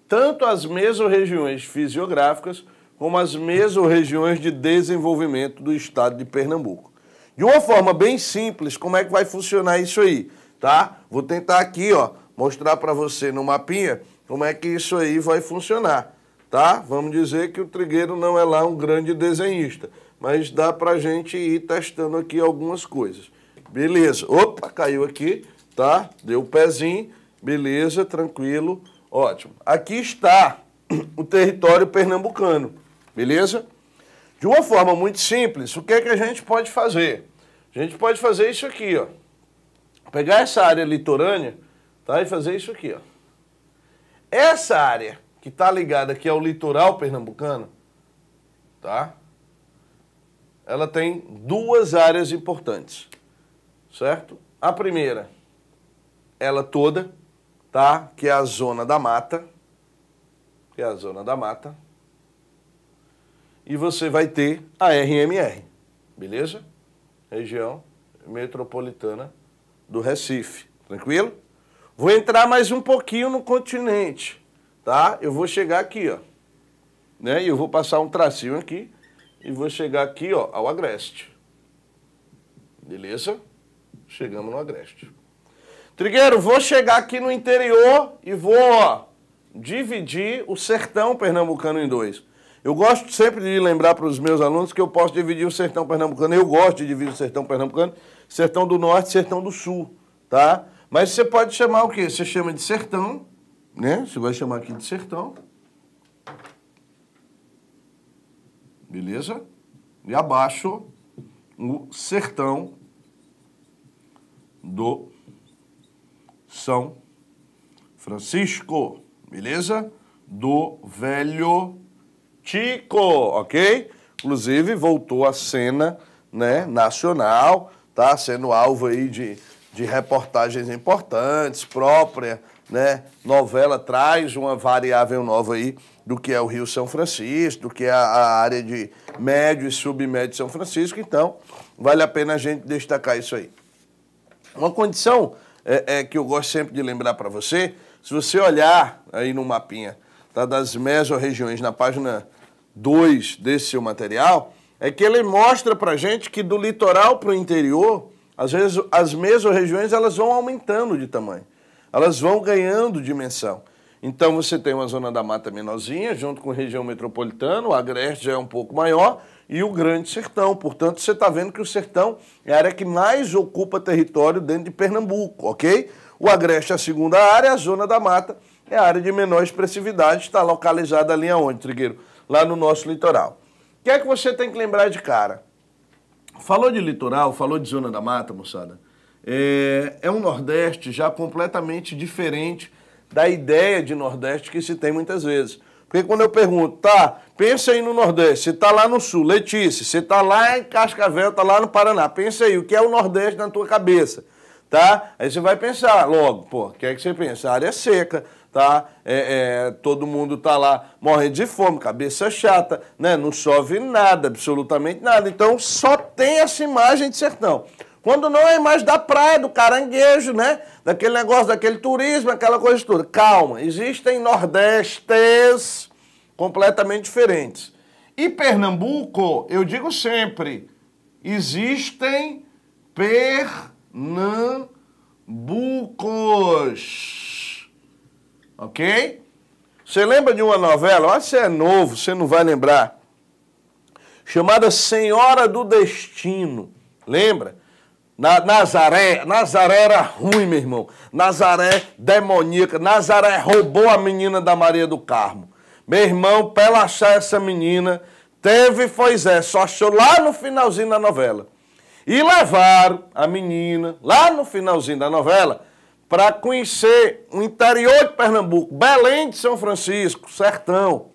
tanto as mesorregiões fisiográficas como as mesorregiões de desenvolvimento do estado de Pernambuco. De uma forma bem simples, como é que vai funcionar isso aí, tá? Vou tentar aqui, ó, mostrar para você no mapinha como é que isso aí vai funcionar, tá? Vamos dizer que o Trigueiro não é lá um grande desenhista, mas dá pra gente ir testando aqui algumas coisas. Beleza. Opa, caiu aqui, tá? Deu o um pezinho. Beleza, tranquilo. Ótimo. Aqui está o território pernambucano, beleza? De uma forma muito simples, o que é que a gente pode fazer? A gente pode fazer isso aqui, ó. Pegar essa área litorânea, tá? E fazer isso aqui, ó. Essa área que está ligada aqui ao litoral pernambucano, tá? Ela tem duas áreas importantes, certo? A primeira, ela toda, tá? Que é a zona da mata, que é a zona da mata. E você vai ter a RMR, beleza? Região metropolitana do Recife, tranquilo? Vou entrar mais um pouquinho no continente, tá? Eu vou chegar aqui, ó, né? E eu vou passar um tracinho aqui e vou chegar aqui, ó, ao Agreste. Beleza? Chegamos no Agreste. Trigueiro, vou chegar aqui no interior e vou ó, dividir o sertão pernambucano em dois. Eu gosto sempre de lembrar para os meus alunos que eu posso dividir o sertão pernambucano. Eu gosto de dividir o sertão pernambucano, sertão do norte, sertão do sul, tá? Mas você pode chamar o quê? Você chama de sertão, né? Você vai chamar aqui de sertão. Beleza? E abaixo o sertão do são Francisco, beleza? Do velho Tico, ok? Inclusive voltou à cena né, nacional, tá? Sendo alvo aí de, de reportagens importantes, própria, né? Novela traz uma variável nova aí do que é o Rio São Francisco, do que é a área de médio e submédio São Francisco, então vale a pena a gente destacar isso aí. Uma condição é, é, que eu gosto sempre de lembrar para você, se você olhar aí no mapinha tá, das mesorregiões na página 2 desse seu material, é que ele mostra para gente que do litoral para o interior, às vezes as mesorregiões elas vão aumentando de tamanho, elas vão ganhando dimensão. Então você tem uma zona da mata menorzinha, junto com região metropolitana, o agreste já é um pouco maior, e o Grande Sertão. Portanto, você está vendo que o Sertão é a área que mais ocupa território dentro de Pernambuco, ok? O Agreste é a segunda área, a Zona da Mata é a área de menor expressividade, está localizada ali aonde, Trigueiro? Lá no nosso litoral. O que é que você tem que lembrar de cara? Falou de litoral, falou de Zona da Mata, moçada. É, é um Nordeste já completamente diferente da ideia de Nordeste que se tem muitas vezes. Porque quando eu pergunto, tá, pensa aí no Nordeste, você tá lá no Sul, Letícia, você tá lá em Cascavel, tá lá no Paraná, pensa aí, o que é o Nordeste na tua cabeça, tá? Aí você vai pensar logo, pô, o que é que você pensa? A área é seca, tá? É, é, todo mundo tá lá morrendo de fome, cabeça chata, né? Não chove nada, absolutamente nada. Então só tem essa imagem de sertão. Quando não é mais da praia, do caranguejo, né? Daquele negócio, daquele turismo, aquela coisa toda. Calma, existem nordestes completamente diferentes. E Pernambuco, eu digo sempre, existem pernambucos. Ok? Você lembra de uma novela? Eu acho que você é novo, você não vai lembrar. Chamada Senhora do Destino. Lembra? Na, Nazaré, Nazaré era ruim, meu irmão. Nazaré demoníaca. Nazaré roubou a menina da Maria do Carmo. Meu irmão, para ela achar essa menina, teve, pois é, só achou lá no finalzinho da novela. E levaram a menina, lá no finalzinho da novela, para conhecer o interior de Pernambuco, Belém de São Francisco, Sertão.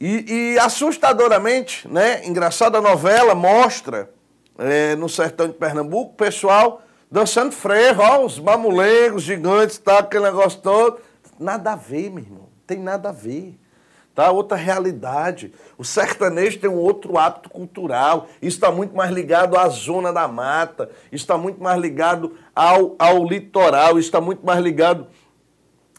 E, e assustadoramente, né? Engraçada a novela mostra é, no sertão de Pernambuco, pessoal dançando frevo, ó, os mamulegos gigantes, tá, aquele negócio todo. Nada a ver, meu irmão. Tem nada a ver. Tá? Outra realidade. O sertanejo tem um outro hábito cultural. Isso está muito mais ligado à zona da mata. está muito mais ligado ao, ao litoral. está muito mais ligado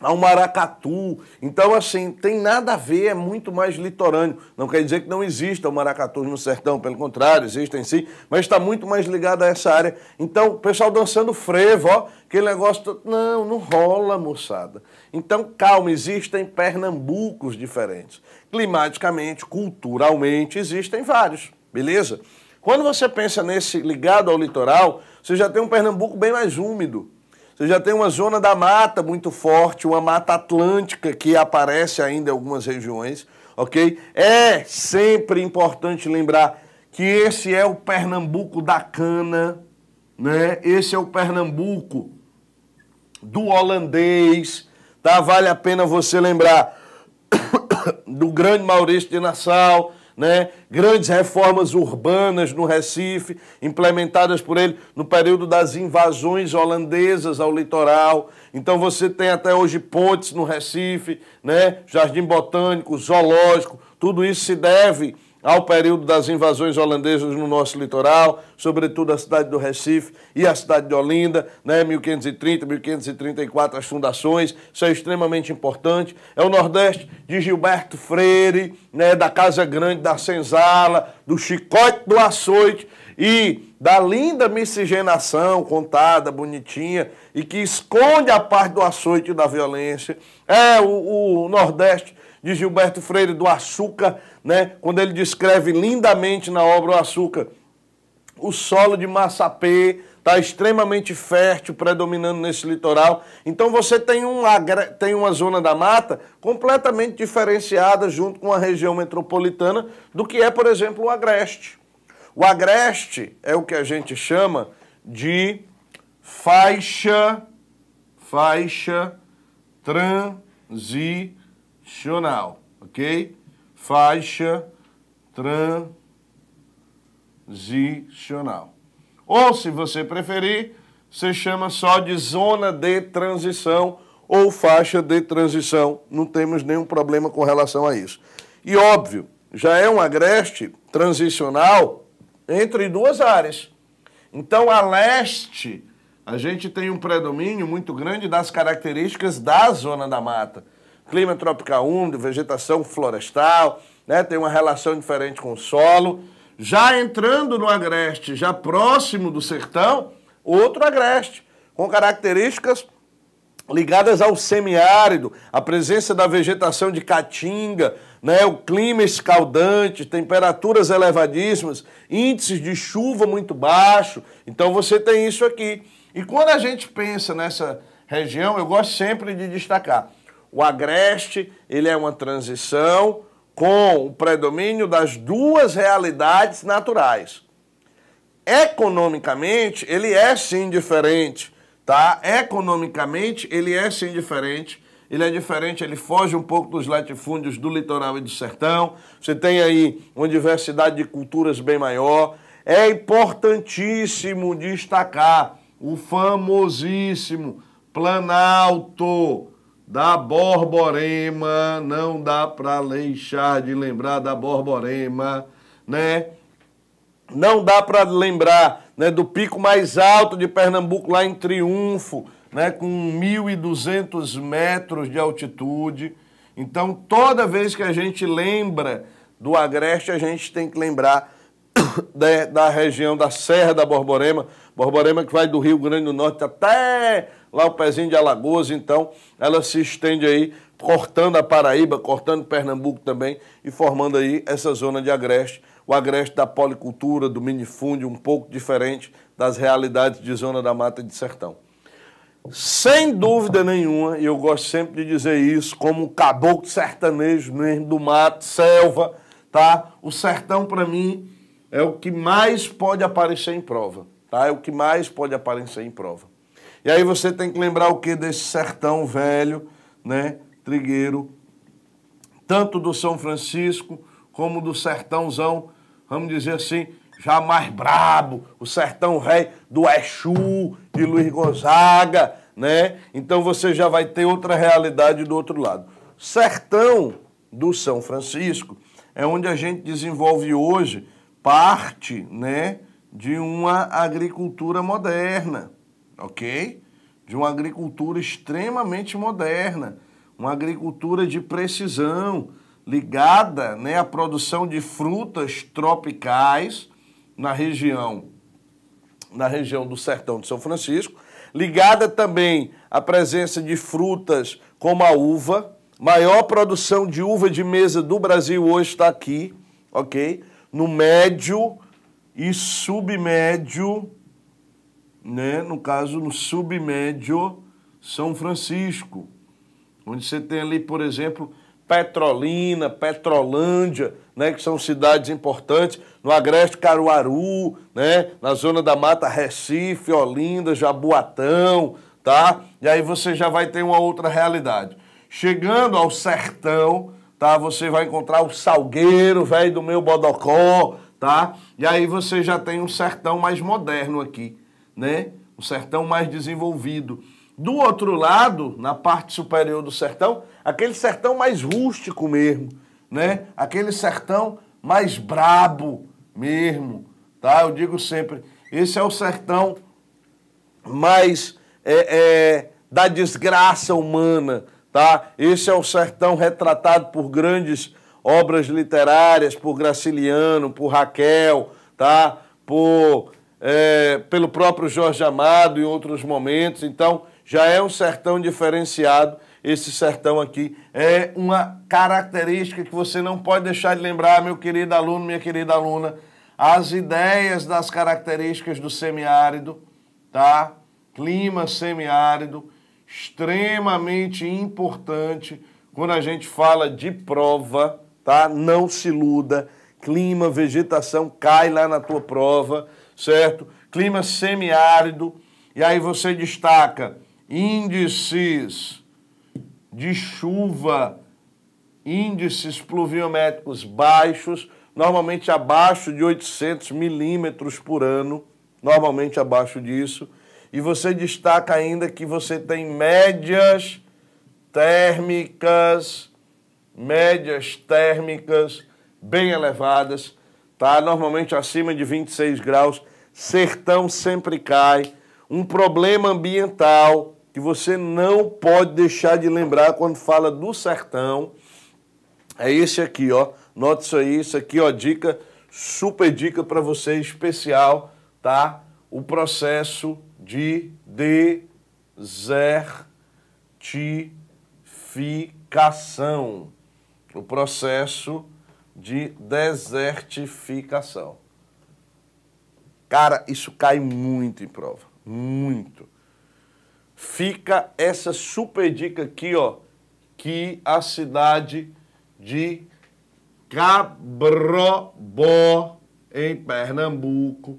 ao maracatu. Então, assim, tem nada a ver, é muito mais litorâneo. Não quer dizer que não exista o maracatu no sertão, pelo contrário, existem sim, mas está muito mais ligado a essa área. Então, o pessoal dançando frevo, ó, aquele negócio. Não, não rola, moçada. Então, calma, existem pernambucos diferentes. Climaticamente, culturalmente, existem vários, beleza? Quando você pensa nesse ligado ao litoral, você já tem um Pernambuco bem mais úmido você já tem uma zona da mata muito forte, uma mata atlântica que aparece ainda em algumas regiões, ok? É sempre importante lembrar que esse é o Pernambuco da cana, né? Esse é o Pernambuco do holandês, tá? Vale a pena você lembrar [coughs] do grande Maurício de Nassau, né? grandes reformas urbanas no Recife, implementadas por ele no período das invasões holandesas ao litoral. Então você tem até hoje pontes no Recife, né? jardim botânico, zoológico, tudo isso se deve ao período das invasões holandesas no nosso litoral, sobretudo a cidade do Recife e a cidade de Olinda, né, 1530, 1534, as fundações, isso é extremamente importante. É o Nordeste de Gilberto Freire, né, da Casa Grande, da Senzala, do Chicote do Açoite e da linda miscigenação contada, bonitinha, e que esconde a parte do açoite e da violência. É o, o Nordeste de Gilberto Freire, do açúcar, né? quando ele descreve lindamente na obra O Açúcar o solo de Massapê está extremamente fértil, predominando nesse litoral. Então você tem, um, tem uma zona da mata completamente diferenciada junto com a região metropolitana do que é, por exemplo, o Agreste. O Agreste é o que a gente chama de faixa, faixa transitória transicional, ok? Faixa transicional. Ou, se você preferir, se chama só de zona de transição ou faixa de transição. Não temos nenhum problema com relação a isso. E óbvio, já é um agreste transicional entre duas áreas. Então, a leste, a gente tem um predomínio muito grande das características da zona da mata clima tropical úmido, vegetação florestal, né? tem uma relação diferente com o solo. Já entrando no agreste, já próximo do sertão, outro agreste, com características ligadas ao semiárido, a presença da vegetação de caatinga, né, o clima escaldante, temperaturas elevadíssimas, índices de chuva muito baixo. Então você tem isso aqui. E quando a gente pensa nessa região, eu gosto sempre de destacar o agreste, ele é uma transição com o predomínio das duas realidades naturais. Economicamente, ele é sim diferente, tá? Economicamente, ele é sim diferente. Ele é diferente, ele foge um pouco dos latifúndios do litoral e do sertão. Você tem aí uma diversidade de culturas bem maior. É importantíssimo destacar o famosíssimo Planalto da Borborema, não dá para deixar de lembrar da Borborema, né? Não dá para lembrar né, do pico mais alto de Pernambuco, lá em Triunfo, né, com 1.200 metros de altitude. Então, toda vez que a gente lembra do Agreste, a gente tem que lembrar [coughs] da, da região da Serra da Borborema, Borborema que vai do Rio Grande do Norte até lá o pezinho de Alagoas, então ela se estende aí, cortando a Paraíba, cortando Pernambuco também e formando aí essa zona de agreste, o agreste da policultura, do minifúndio, um pouco diferente das realidades de zona da mata de sertão. Sem dúvida nenhuma, e eu gosto sempre de dizer isso, como um caboclo sertanejo mesmo do mato, selva, tá? O sertão para mim é o que mais pode aparecer em prova, tá? É o que mais pode aparecer em prova. E aí você tem que lembrar o que desse sertão velho, né, trigueiro, tanto do São Francisco como do sertãozão, vamos dizer assim, já mais brabo, o sertão rei do Exu, de Luiz Gonzaga, né? Então você já vai ter outra realidade do outro lado. Sertão do São Francisco é onde a gente desenvolve hoje parte, né, de uma agricultura moderna, ok? De uma agricultura extremamente moderna, uma agricultura de precisão, ligada né, à produção de frutas tropicais na região, na região do sertão de São Francisco, ligada também à presença de frutas como a uva, maior produção de uva de mesa do Brasil hoje está aqui, ok? No médio e submédio né, no caso, no submédio São Francisco, onde você tem ali, por exemplo, Petrolina, Petrolândia, né, que são cidades importantes, no Agreste Caruaru, né, na zona da Mata Recife, Olinda, Jaboatão, tá? E aí você já vai ter uma outra realidade. Chegando ao sertão, tá? Você vai encontrar o Salgueiro, velho do meu Bodocó, tá? E aí você já tem um sertão mais moderno aqui, né? O sertão mais desenvolvido. Do outro lado, na parte superior do sertão, aquele sertão mais rústico mesmo, né? Aquele sertão mais brabo mesmo, tá? Eu digo sempre, esse é o sertão mais é, é, da desgraça humana, tá? Esse é o sertão retratado por grandes obras literárias, por Graciliano, por Raquel, tá? Por é, pelo próprio Jorge Amado em outros momentos. Então, já é um sertão diferenciado. Esse sertão aqui é uma característica que você não pode deixar de lembrar, meu querido aluno, minha querida aluna. As ideias das características do semiárido, tá? Clima semiárido, extremamente importante quando a gente fala de prova, tá? Não se iluda. Clima, vegetação cai lá na tua prova certo? Clima semiárido, e aí você destaca índices de chuva, índices pluviométricos baixos, normalmente abaixo de 800 milímetros por ano, normalmente abaixo disso, e você destaca ainda que você tem médias térmicas, médias térmicas bem elevadas, tá? Normalmente acima de 26 graus, sertão sempre cai. Um problema ambiental que você não pode deixar de lembrar quando fala do sertão é esse aqui, ó. Note isso aí, isso aqui, ó, dica, super dica para você especial, tá? O processo de desertificação. O processo de desertificação. Cara, isso cai muito em prova, muito. Fica essa super dica aqui, ó, que a cidade de Cabrobó, em Pernambuco,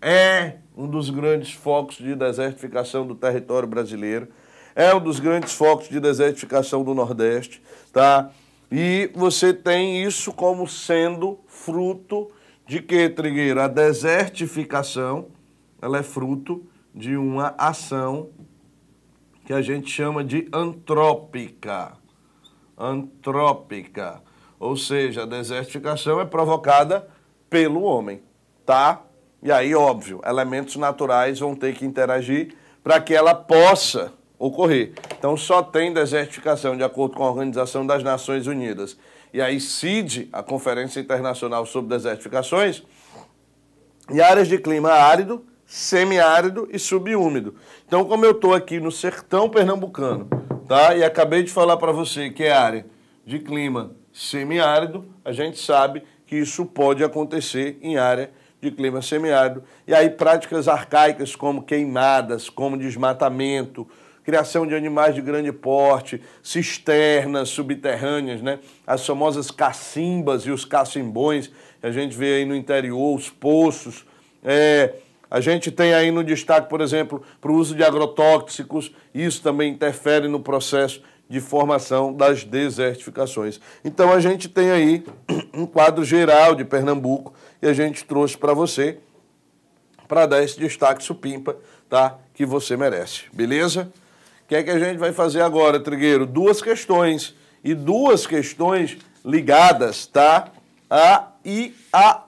é um dos grandes focos de desertificação do território brasileiro, é um dos grandes focos de desertificação do Nordeste, tá? E você tem isso como sendo fruto de que, Trigueiro? A desertificação ela é fruto de uma ação que a gente chama de antrópica. Antrópica. Ou seja, a desertificação é provocada pelo homem, tá? E aí, óbvio, elementos naturais vão ter que interagir para que ela possa ocorrer. Então só tem desertificação, de acordo com a Organização das Nações Unidas. E aí CID, a Conferência Internacional sobre Desertificações, e áreas de clima árido, semiárido e subúmido. Então, como eu estou aqui no sertão pernambucano, tá? E acabei de falar para você que é área de clima semiárido, a gente sabe que isso pode acontecer em área de clima semiárido. E aí práticas arcaicas como queimadas, como desmatamento, criação de animais de grande porte, cisternas subterrâneas, né? as famosas cacimbas e os cacimbões, a gente vê aí no interior, os poços. É, a gente tem aí no destaque, por exemplo, para o uso de agrotóxicos, isso também interfere no processo de formação das desertificações. Então a gente tem aí [clears throat] um quadro geral de Pernambuco e a gente trouxe para você para dar esse destaque supimpa, tá? Que você merece. Beleza? que é que a gente vai fazer agora, Trigueiro? Duas questões. E duas questões ligadas, tá? A IAUPE, a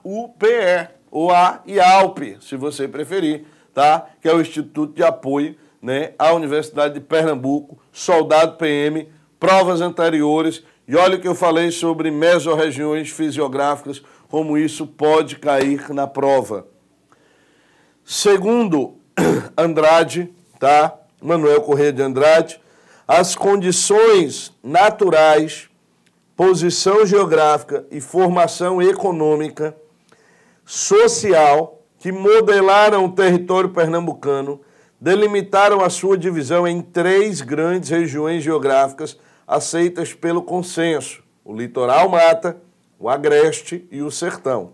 ou a IALP, se você preferir, tá? Que é o Instituto de Apoio né, à Universidade de Pernambuco, Soldado PM, provas anteriores. E olha o que eu falei sobre mesorregiões fisiográficas, como isso pode cair na prova. Segundo [clears throat] Andrade, tá? Manuel Corrêa de Andrade, as condições naturais, posição geográfica e formação econômica, social, que modelaram o território pernambucano, delimitaram a sua divisão em três grandes regiões geográficas aceitas pelo consenso: o litoral mata, o agreste e o sertão.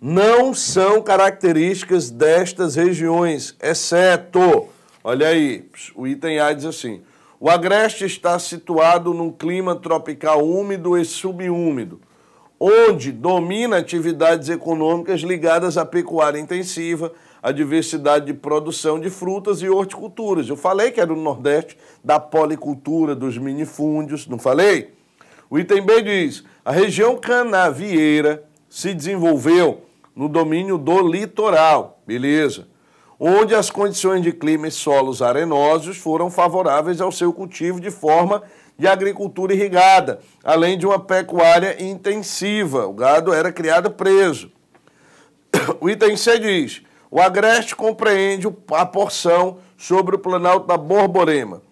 Não são características destas regiões, exceto Olha aí, o item A diz assim: o Agreste está situado num clima tropical úmido e subúmido, onde domina atividades econômicas ligadas à pecuária intensiva, à diversidade de produção de frutas e horticulturas. Eu falei que era no Nordeste da policultura, dos minifúndios, não falei? O item B diz: a região canavieira se desenvolveu no domínio do litoral, beleza? onde as condições de clima e solos arenosos foram favoráveis ao seu cultivo de forma de agricultura irrigada, além de uma pecuária intensiva. O gado era criado preso. O item C diz: o agreste compreende a porção sobre o planalto da Borborema,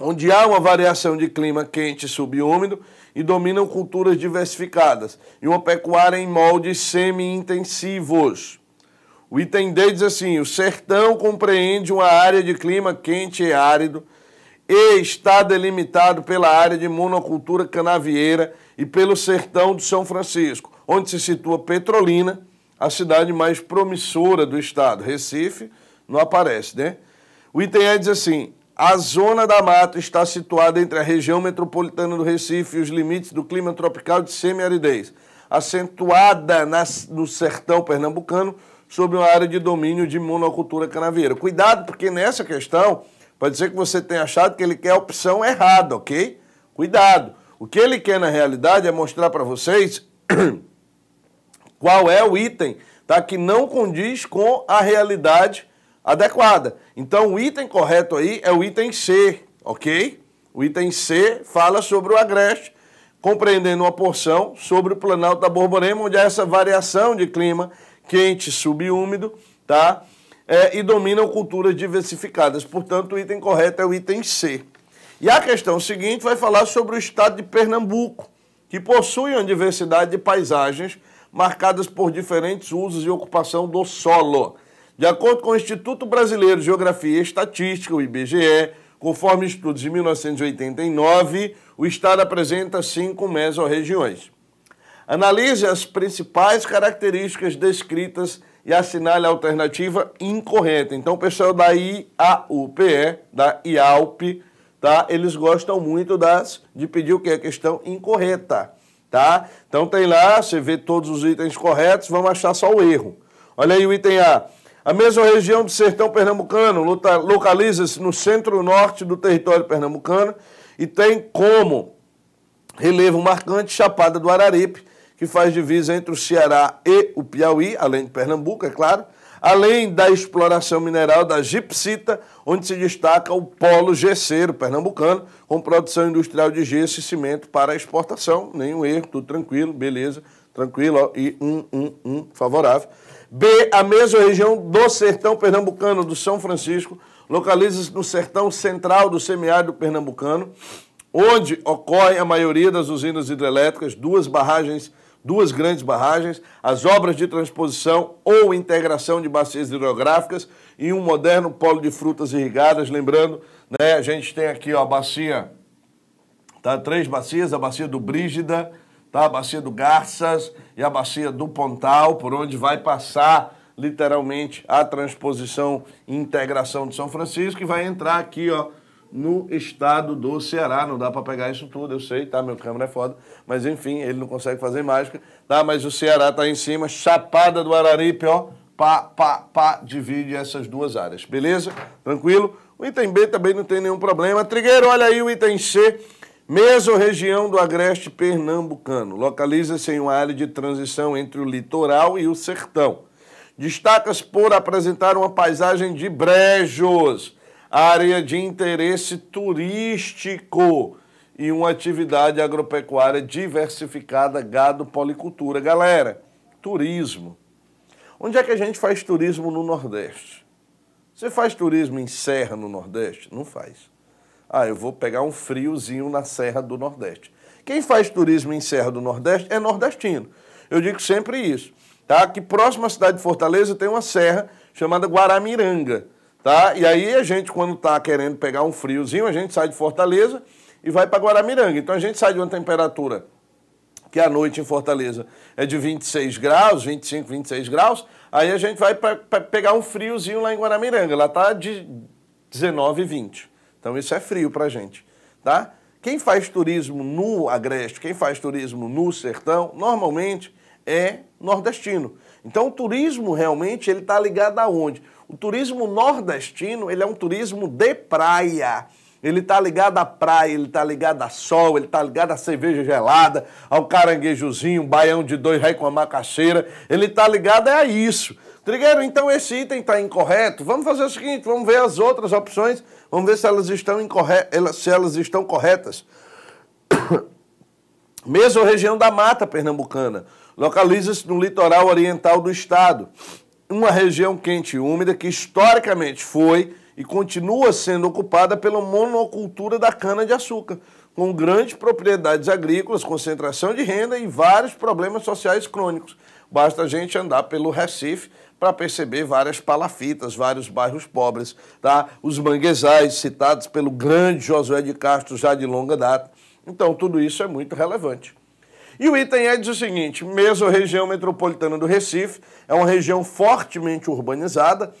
onde há uma variação de clima quente e subúmido e dominam culturas diversificadas e uma pecuária em moldes semi-intensivos. O item D diz assim: o sertão compreende uma área de clima quente e árido e está delimitado pela área de monocultura canavieira e pelo sertão de São Francisco, onde se situa Petrolina, a cidade mais promissora do estado. Recife não aparece, né? O item E diz assim: a zona da mata está situada entre a região metropolitana do Recife e os limites do clima tropical de semiaridez, acentuada na, no sertão pernambucano sobre uma área de domínio de monocultura canaveira. Cuidado, porque nessa questão, pode ser que você tenha achado que ele quer a opção errada, ok? Cuidado. O que ele quer na realidade é mostrar para vocês [clears throat] qual é o item tá, que não condiz com a realidade adequada. Então, o item correto aí é o item C, ok? O item C fala sobre o agreste, compreendendo uma porção sobre o Planalto da Borborema, onde há essa variação de clima quente, subúmido, tá? É, e dominam culturas diversificadas. Portanto, o item correto é o item C. E a questão seguinte vai falar sobre o estado de Pernambuco, que possui uma diversidade de paisagens marcadas por diferentes usos e ocupação do solo. De acordo com o Instituto Brasileiro de Geografia e Estatística, o IBGE, conforme estudos de 1989, o estado apresenta cinco mesorregiões. Analise as principais características descritas e assinale a alternativa incorreta. Então, o pessoal da IAUPE, da IALP, tá? Eles gostam muito das de pedir o que? A questão incorreta, tá? Então tem lá, você vê todos os itens corretos, vamos achar só o erro. Olha aí o item A. A mesma região do sertão pernambucano localiza-se no centro-norte do território pernambucano e tem como relevo marcante Chapada do Araripe, que faz divisa entre o Ceará e o Piauí, além de Pernambuco, é claro, além da exploração mineral da gipsita, onde se destaca o polo gesseiro pernambucano, com produção industrial de gesso e cimento para exportação. Nenhum erro, tudo tranquilo, beleza, tranquilo, ó, e um, um, um, favorável. B, a mesma região do sertão pernambucano do São Francisco, localiza-se no sertão central do semiárido pernambucano, onde ocorre a maioria das usinas hidrelétricas, duas barragens duas grandes barragens, as obras de transposição ou integração de bacias hidrográficas e um moderno polo de frutas irrigadas. Lembrando, né, a gente tem aqui ó, a bacia, tá? três bacias, a bacia do Brígida, tá? a bacia do Garças e a bacia do Pontal, por onde vai passar literalmente a transposição e integração de São Francisco, que vai entrar aqui ó, no estado do Ceará. Não dá para pegar isso tudo, eu sei, tá? Meu câmera é foda. Mas enfim, ele não consegue fazer mágica, tá? Mas o Ceará tá em cima, Chapada do Araripe, ó. Pá, pá, pá, divide essas duas áreas, beleza? Tranquilo? O item B também não tem nenhum problema. Trigueiro, olha aí o item C. Mesmo região do agreste pernambucano, localiza-se em uma área de transição entre o litoral e o sertão. Destaca-se por apresentar uma paisagem de brejos, área de interesse turístico e uma atividade agropecuária diversificada, gado, policultura. Galera, turismo. Onde é que a gente faz turismo no Nordeste? Você faz turismo em serra no Nordeste? Não faz. Ah, eu vou pegar um friozinho na serra do Nordeste. Quem faz turismo em serra do Nordeste é nordestino. Eu digo sempre isso, tá? Que próximo à cidade de Fortaleza tem uma serra chamada Guaramiranga. Tá? E aí a gente, quando está querendo pegar um friozinho, a gente sai de Fortaleza e vai para Guaramiranga. Então a gente sai de uma temperatura que à noite em Fortaleza é de 26 graus, 25, 26 graus, aí a gente vai para pegar um friozinho lá em Guaramiranga. Lá tá de 19, 20. Então isso é frio para a gente. Tá? Quem faz turismo no Agreste, quem faz turismo no Sertão, normalmente é nordestino. Então o turismo realmente ele está ligado aonde? O turismo nordestino ele é um turismo de praia. Ele está ligado à praia, ele está ligado a sol, ele está ligado à cerveja gelada, ao caranguejozinho, um baião de dois reis com a macaxeira. Ele está ligado é a isso. Trigueiro, então esse item está incorreto. Vamos fazer o seguinte, vamos ver as outras opções, vamos ver se elas estão, incorre... se elas estão corretas. [coughs] Mesmo região da mata pernambucana. Localiza-se no litoral oriental do estado, uma região quente e úmida que historicamente foi e continua sendo ocupada pela monocultura da cana-de-açúcar, com grandes propriedades agrícolas, concentração de renda e vários problemas sociais crônicos. Basta a gente andar pelo Recife para perceber várias palafitas, vários bairros pobres, tá? Os manguezais citados pelo grande Josué de Castro já de longa data. Então, tudo isso é muito relevante. E o item é diz o seguinte: região metropolitana do Recife é uma região fortemente urbanizada,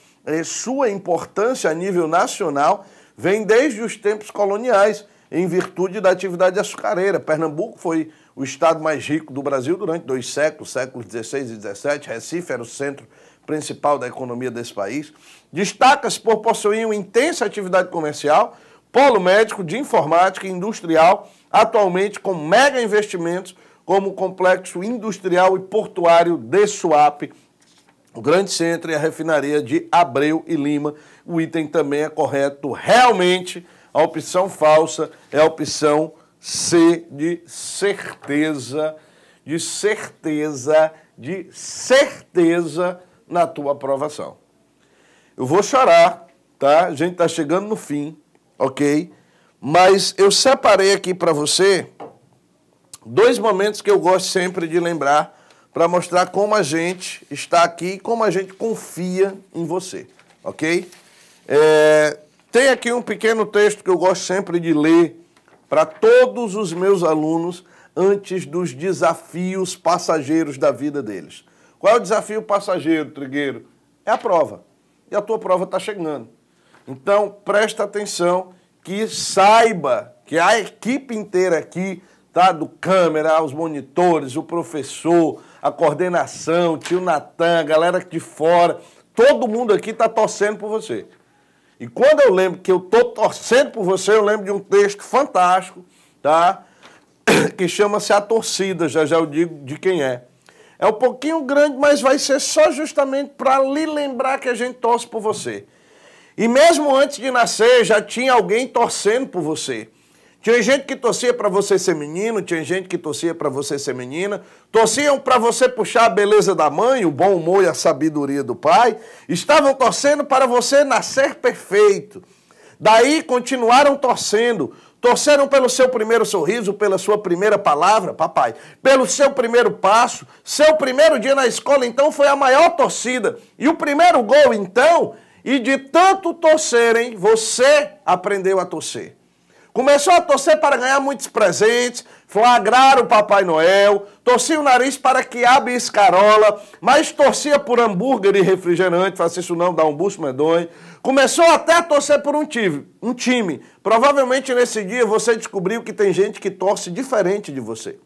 sua importância a nível nacional vem desde os tempos coloniais, em virtude da atividade açucareira. Pernambuco foi o estado mais rico do Brasil durante dois séculos, séculos XVI e XVII. Recife era o centro principal da economia desse país. Destaca-se por possuir uma intensa atividade comercial, polo médico, de informática e industrial, atualmente com mega investimentos como o complexo industrial e portuário de Suape, o grande centro e a refinaria de Abreu e Lima. O item também é correto. Realmente, a opção falsa é a opção C de certeza, de certeza, de certeza na tua aprovação. Eu vou chorar, tá? A gente tá chegando no fim, ok? Mas eu separei aqui para você dois momentos que eu gosto sempre de lembrar para mostrar como a gente está aqui e como a gente confia em você, ok? É, tem aqui um pequeno texto que eu gosto sempre de ler para todos os meus alunos antes dos desafios passageiros da vida deles. Qual é o desafio passageiro, Trigueiro? É a prova. E a tua prova está chegando. Então, presta atenção que saiba que a equipe inteira aqui Tá? do câmera, aos monitores, o professor, a coordenação, tio Natan, a galera de fora, todo mundo aqui está torcendo por você. E quando eu lembro que eu estou torcendo por você, eu lembro de um texto fantástico, tá? [coughs] que chama-se A Torcida, já já eu digo de quem é. É um pouquinho grande, mas vai ser só justamente para lhe lembrar que a gente torce por você. E mesmo antes de nascer, já tinha alguém torcendo por você. Tinha gente que torcia para você ser menino, tinha gente que torcia para você ser menina, torciam para você puxar a beleza da mãe, o bom humor e a sabedoria do pai, estavam torcendo para você nascer perfeito. Daí continuaram torcendo, torceram pelo seu primeiro sorriso, pela sua primeira palavra, papai, pelo seu primeiro passo, seu primeiro dia na escola, então foi a maior torcida. E o primeiro gol, então, e de tanto torcerem, você aprendeu a torcer. Começou a torcer para ganhar muitos presentes, flagrar o Papai Noel, torcia o nariz para que abre escarola, mas torcia por hambúrguer e refrigerante, faça isso não, dá um busto medonho. Começou até a torcer por um time, um time. Provavelmente nesse dia você descobriu que tem gente que torce diferente de você.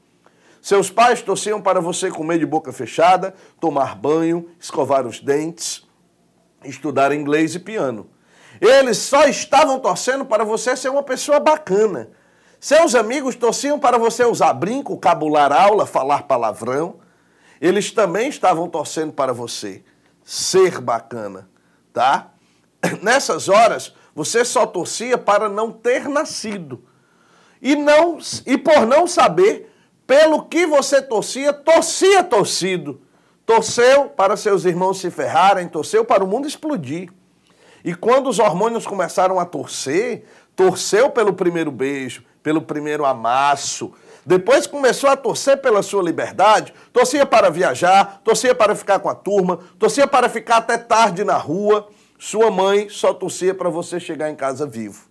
Seus pais torciam para você comer de boca fechada, tomar banho, escovar os dentes, estudar inglês e piano. Eles só estavam torcendo para você ser uma pessoa bacana. Seus amigos torciam para você usar brinco, cabular aula, falar palavrão. Eles também estavam torcendo para você ser bacana, tá? [clears throat] Nessas horas, você só torcia para não ter nascido. E não e por não saber pelo que você torcia, torcia torcido. Torceu para seus irmãos se ferrarem, torceu para o mundo explodir. E quando os hormônios começaram a torcer, torceu pelo primeiro beijo, pelo primeiro amasso. Depois começou a torcer pela sua liberdade, torcia para viajar, torcia para ficar com a turma, torcia para ficar até tarde na rua. Sua mãe só torcia para você chegar em casa vivo.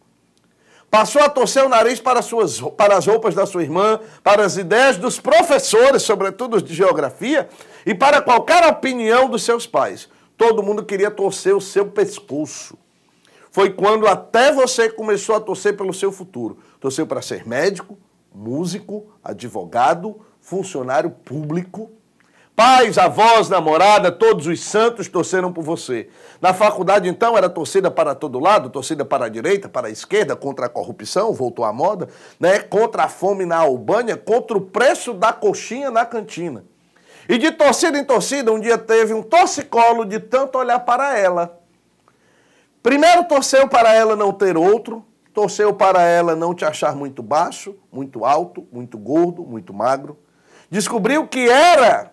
Passou a torcer o nariz para, suas, para as roupas da sua irmã, para as ideias dos professores, sobretudo os de geografia, e para qualquer opinião dos seus pais todo mundo queria torcer o seu pescoço. Foi quando até você começou a torcer pelo seu futuro. Torceu para ser médico, músico, advogado, funcionário público. Pais, avós, namorada, todos os santos torceram por você. Na faculdade, então, era torcida para todo lado, torcida para a direita, para a esquerda, contra a corrupção, voltou à moda, né? contra a fome na Albânia, contra o preço da coxinha na cantina. E de torcida em torcida, um dia teve um torcicolo de tanto olhar para ela. Primeiro torceu para ela não ter outro, torceu para ela não te achar muito baixo, muito alto, muito gordo, muito magro. Descobriu que era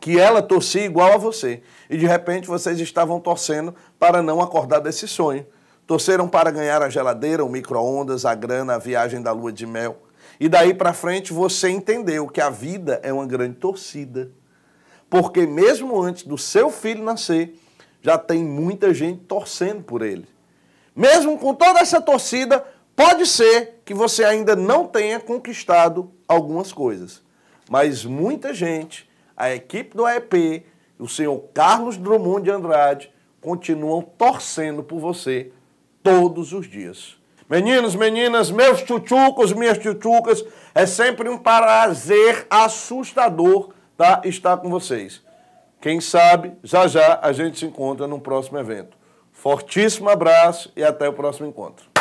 que ela torcia igual a você. E de repente vocês estavam torcendo para não acordar desse sonho. Torceram para ganhar a geladeira, o micro-ondas, a grana, a viagem da lua de mel. E daí para frente você entendeu que a vida é uma grande torcida. Porque mesmo antes do seu filho nascer, já tem muita gente torcendo por ele. Mesmo com toda essa torcida, pode ser que você ainda não tenha conquistado algumas coisas. Mas muita gente, a equipe do AEP, o senhor Carlos Drummond de Andrade, continuam torcendo por você todos os dias. Meninos, meninas, meus tchutchucos, minhas tchutchucas, é sempre um prazer assustador tá? estar com vocês. Quem sabe, já já a gente se encontra no próximo evento. Fortíssimo abraço e até o próximo encontro.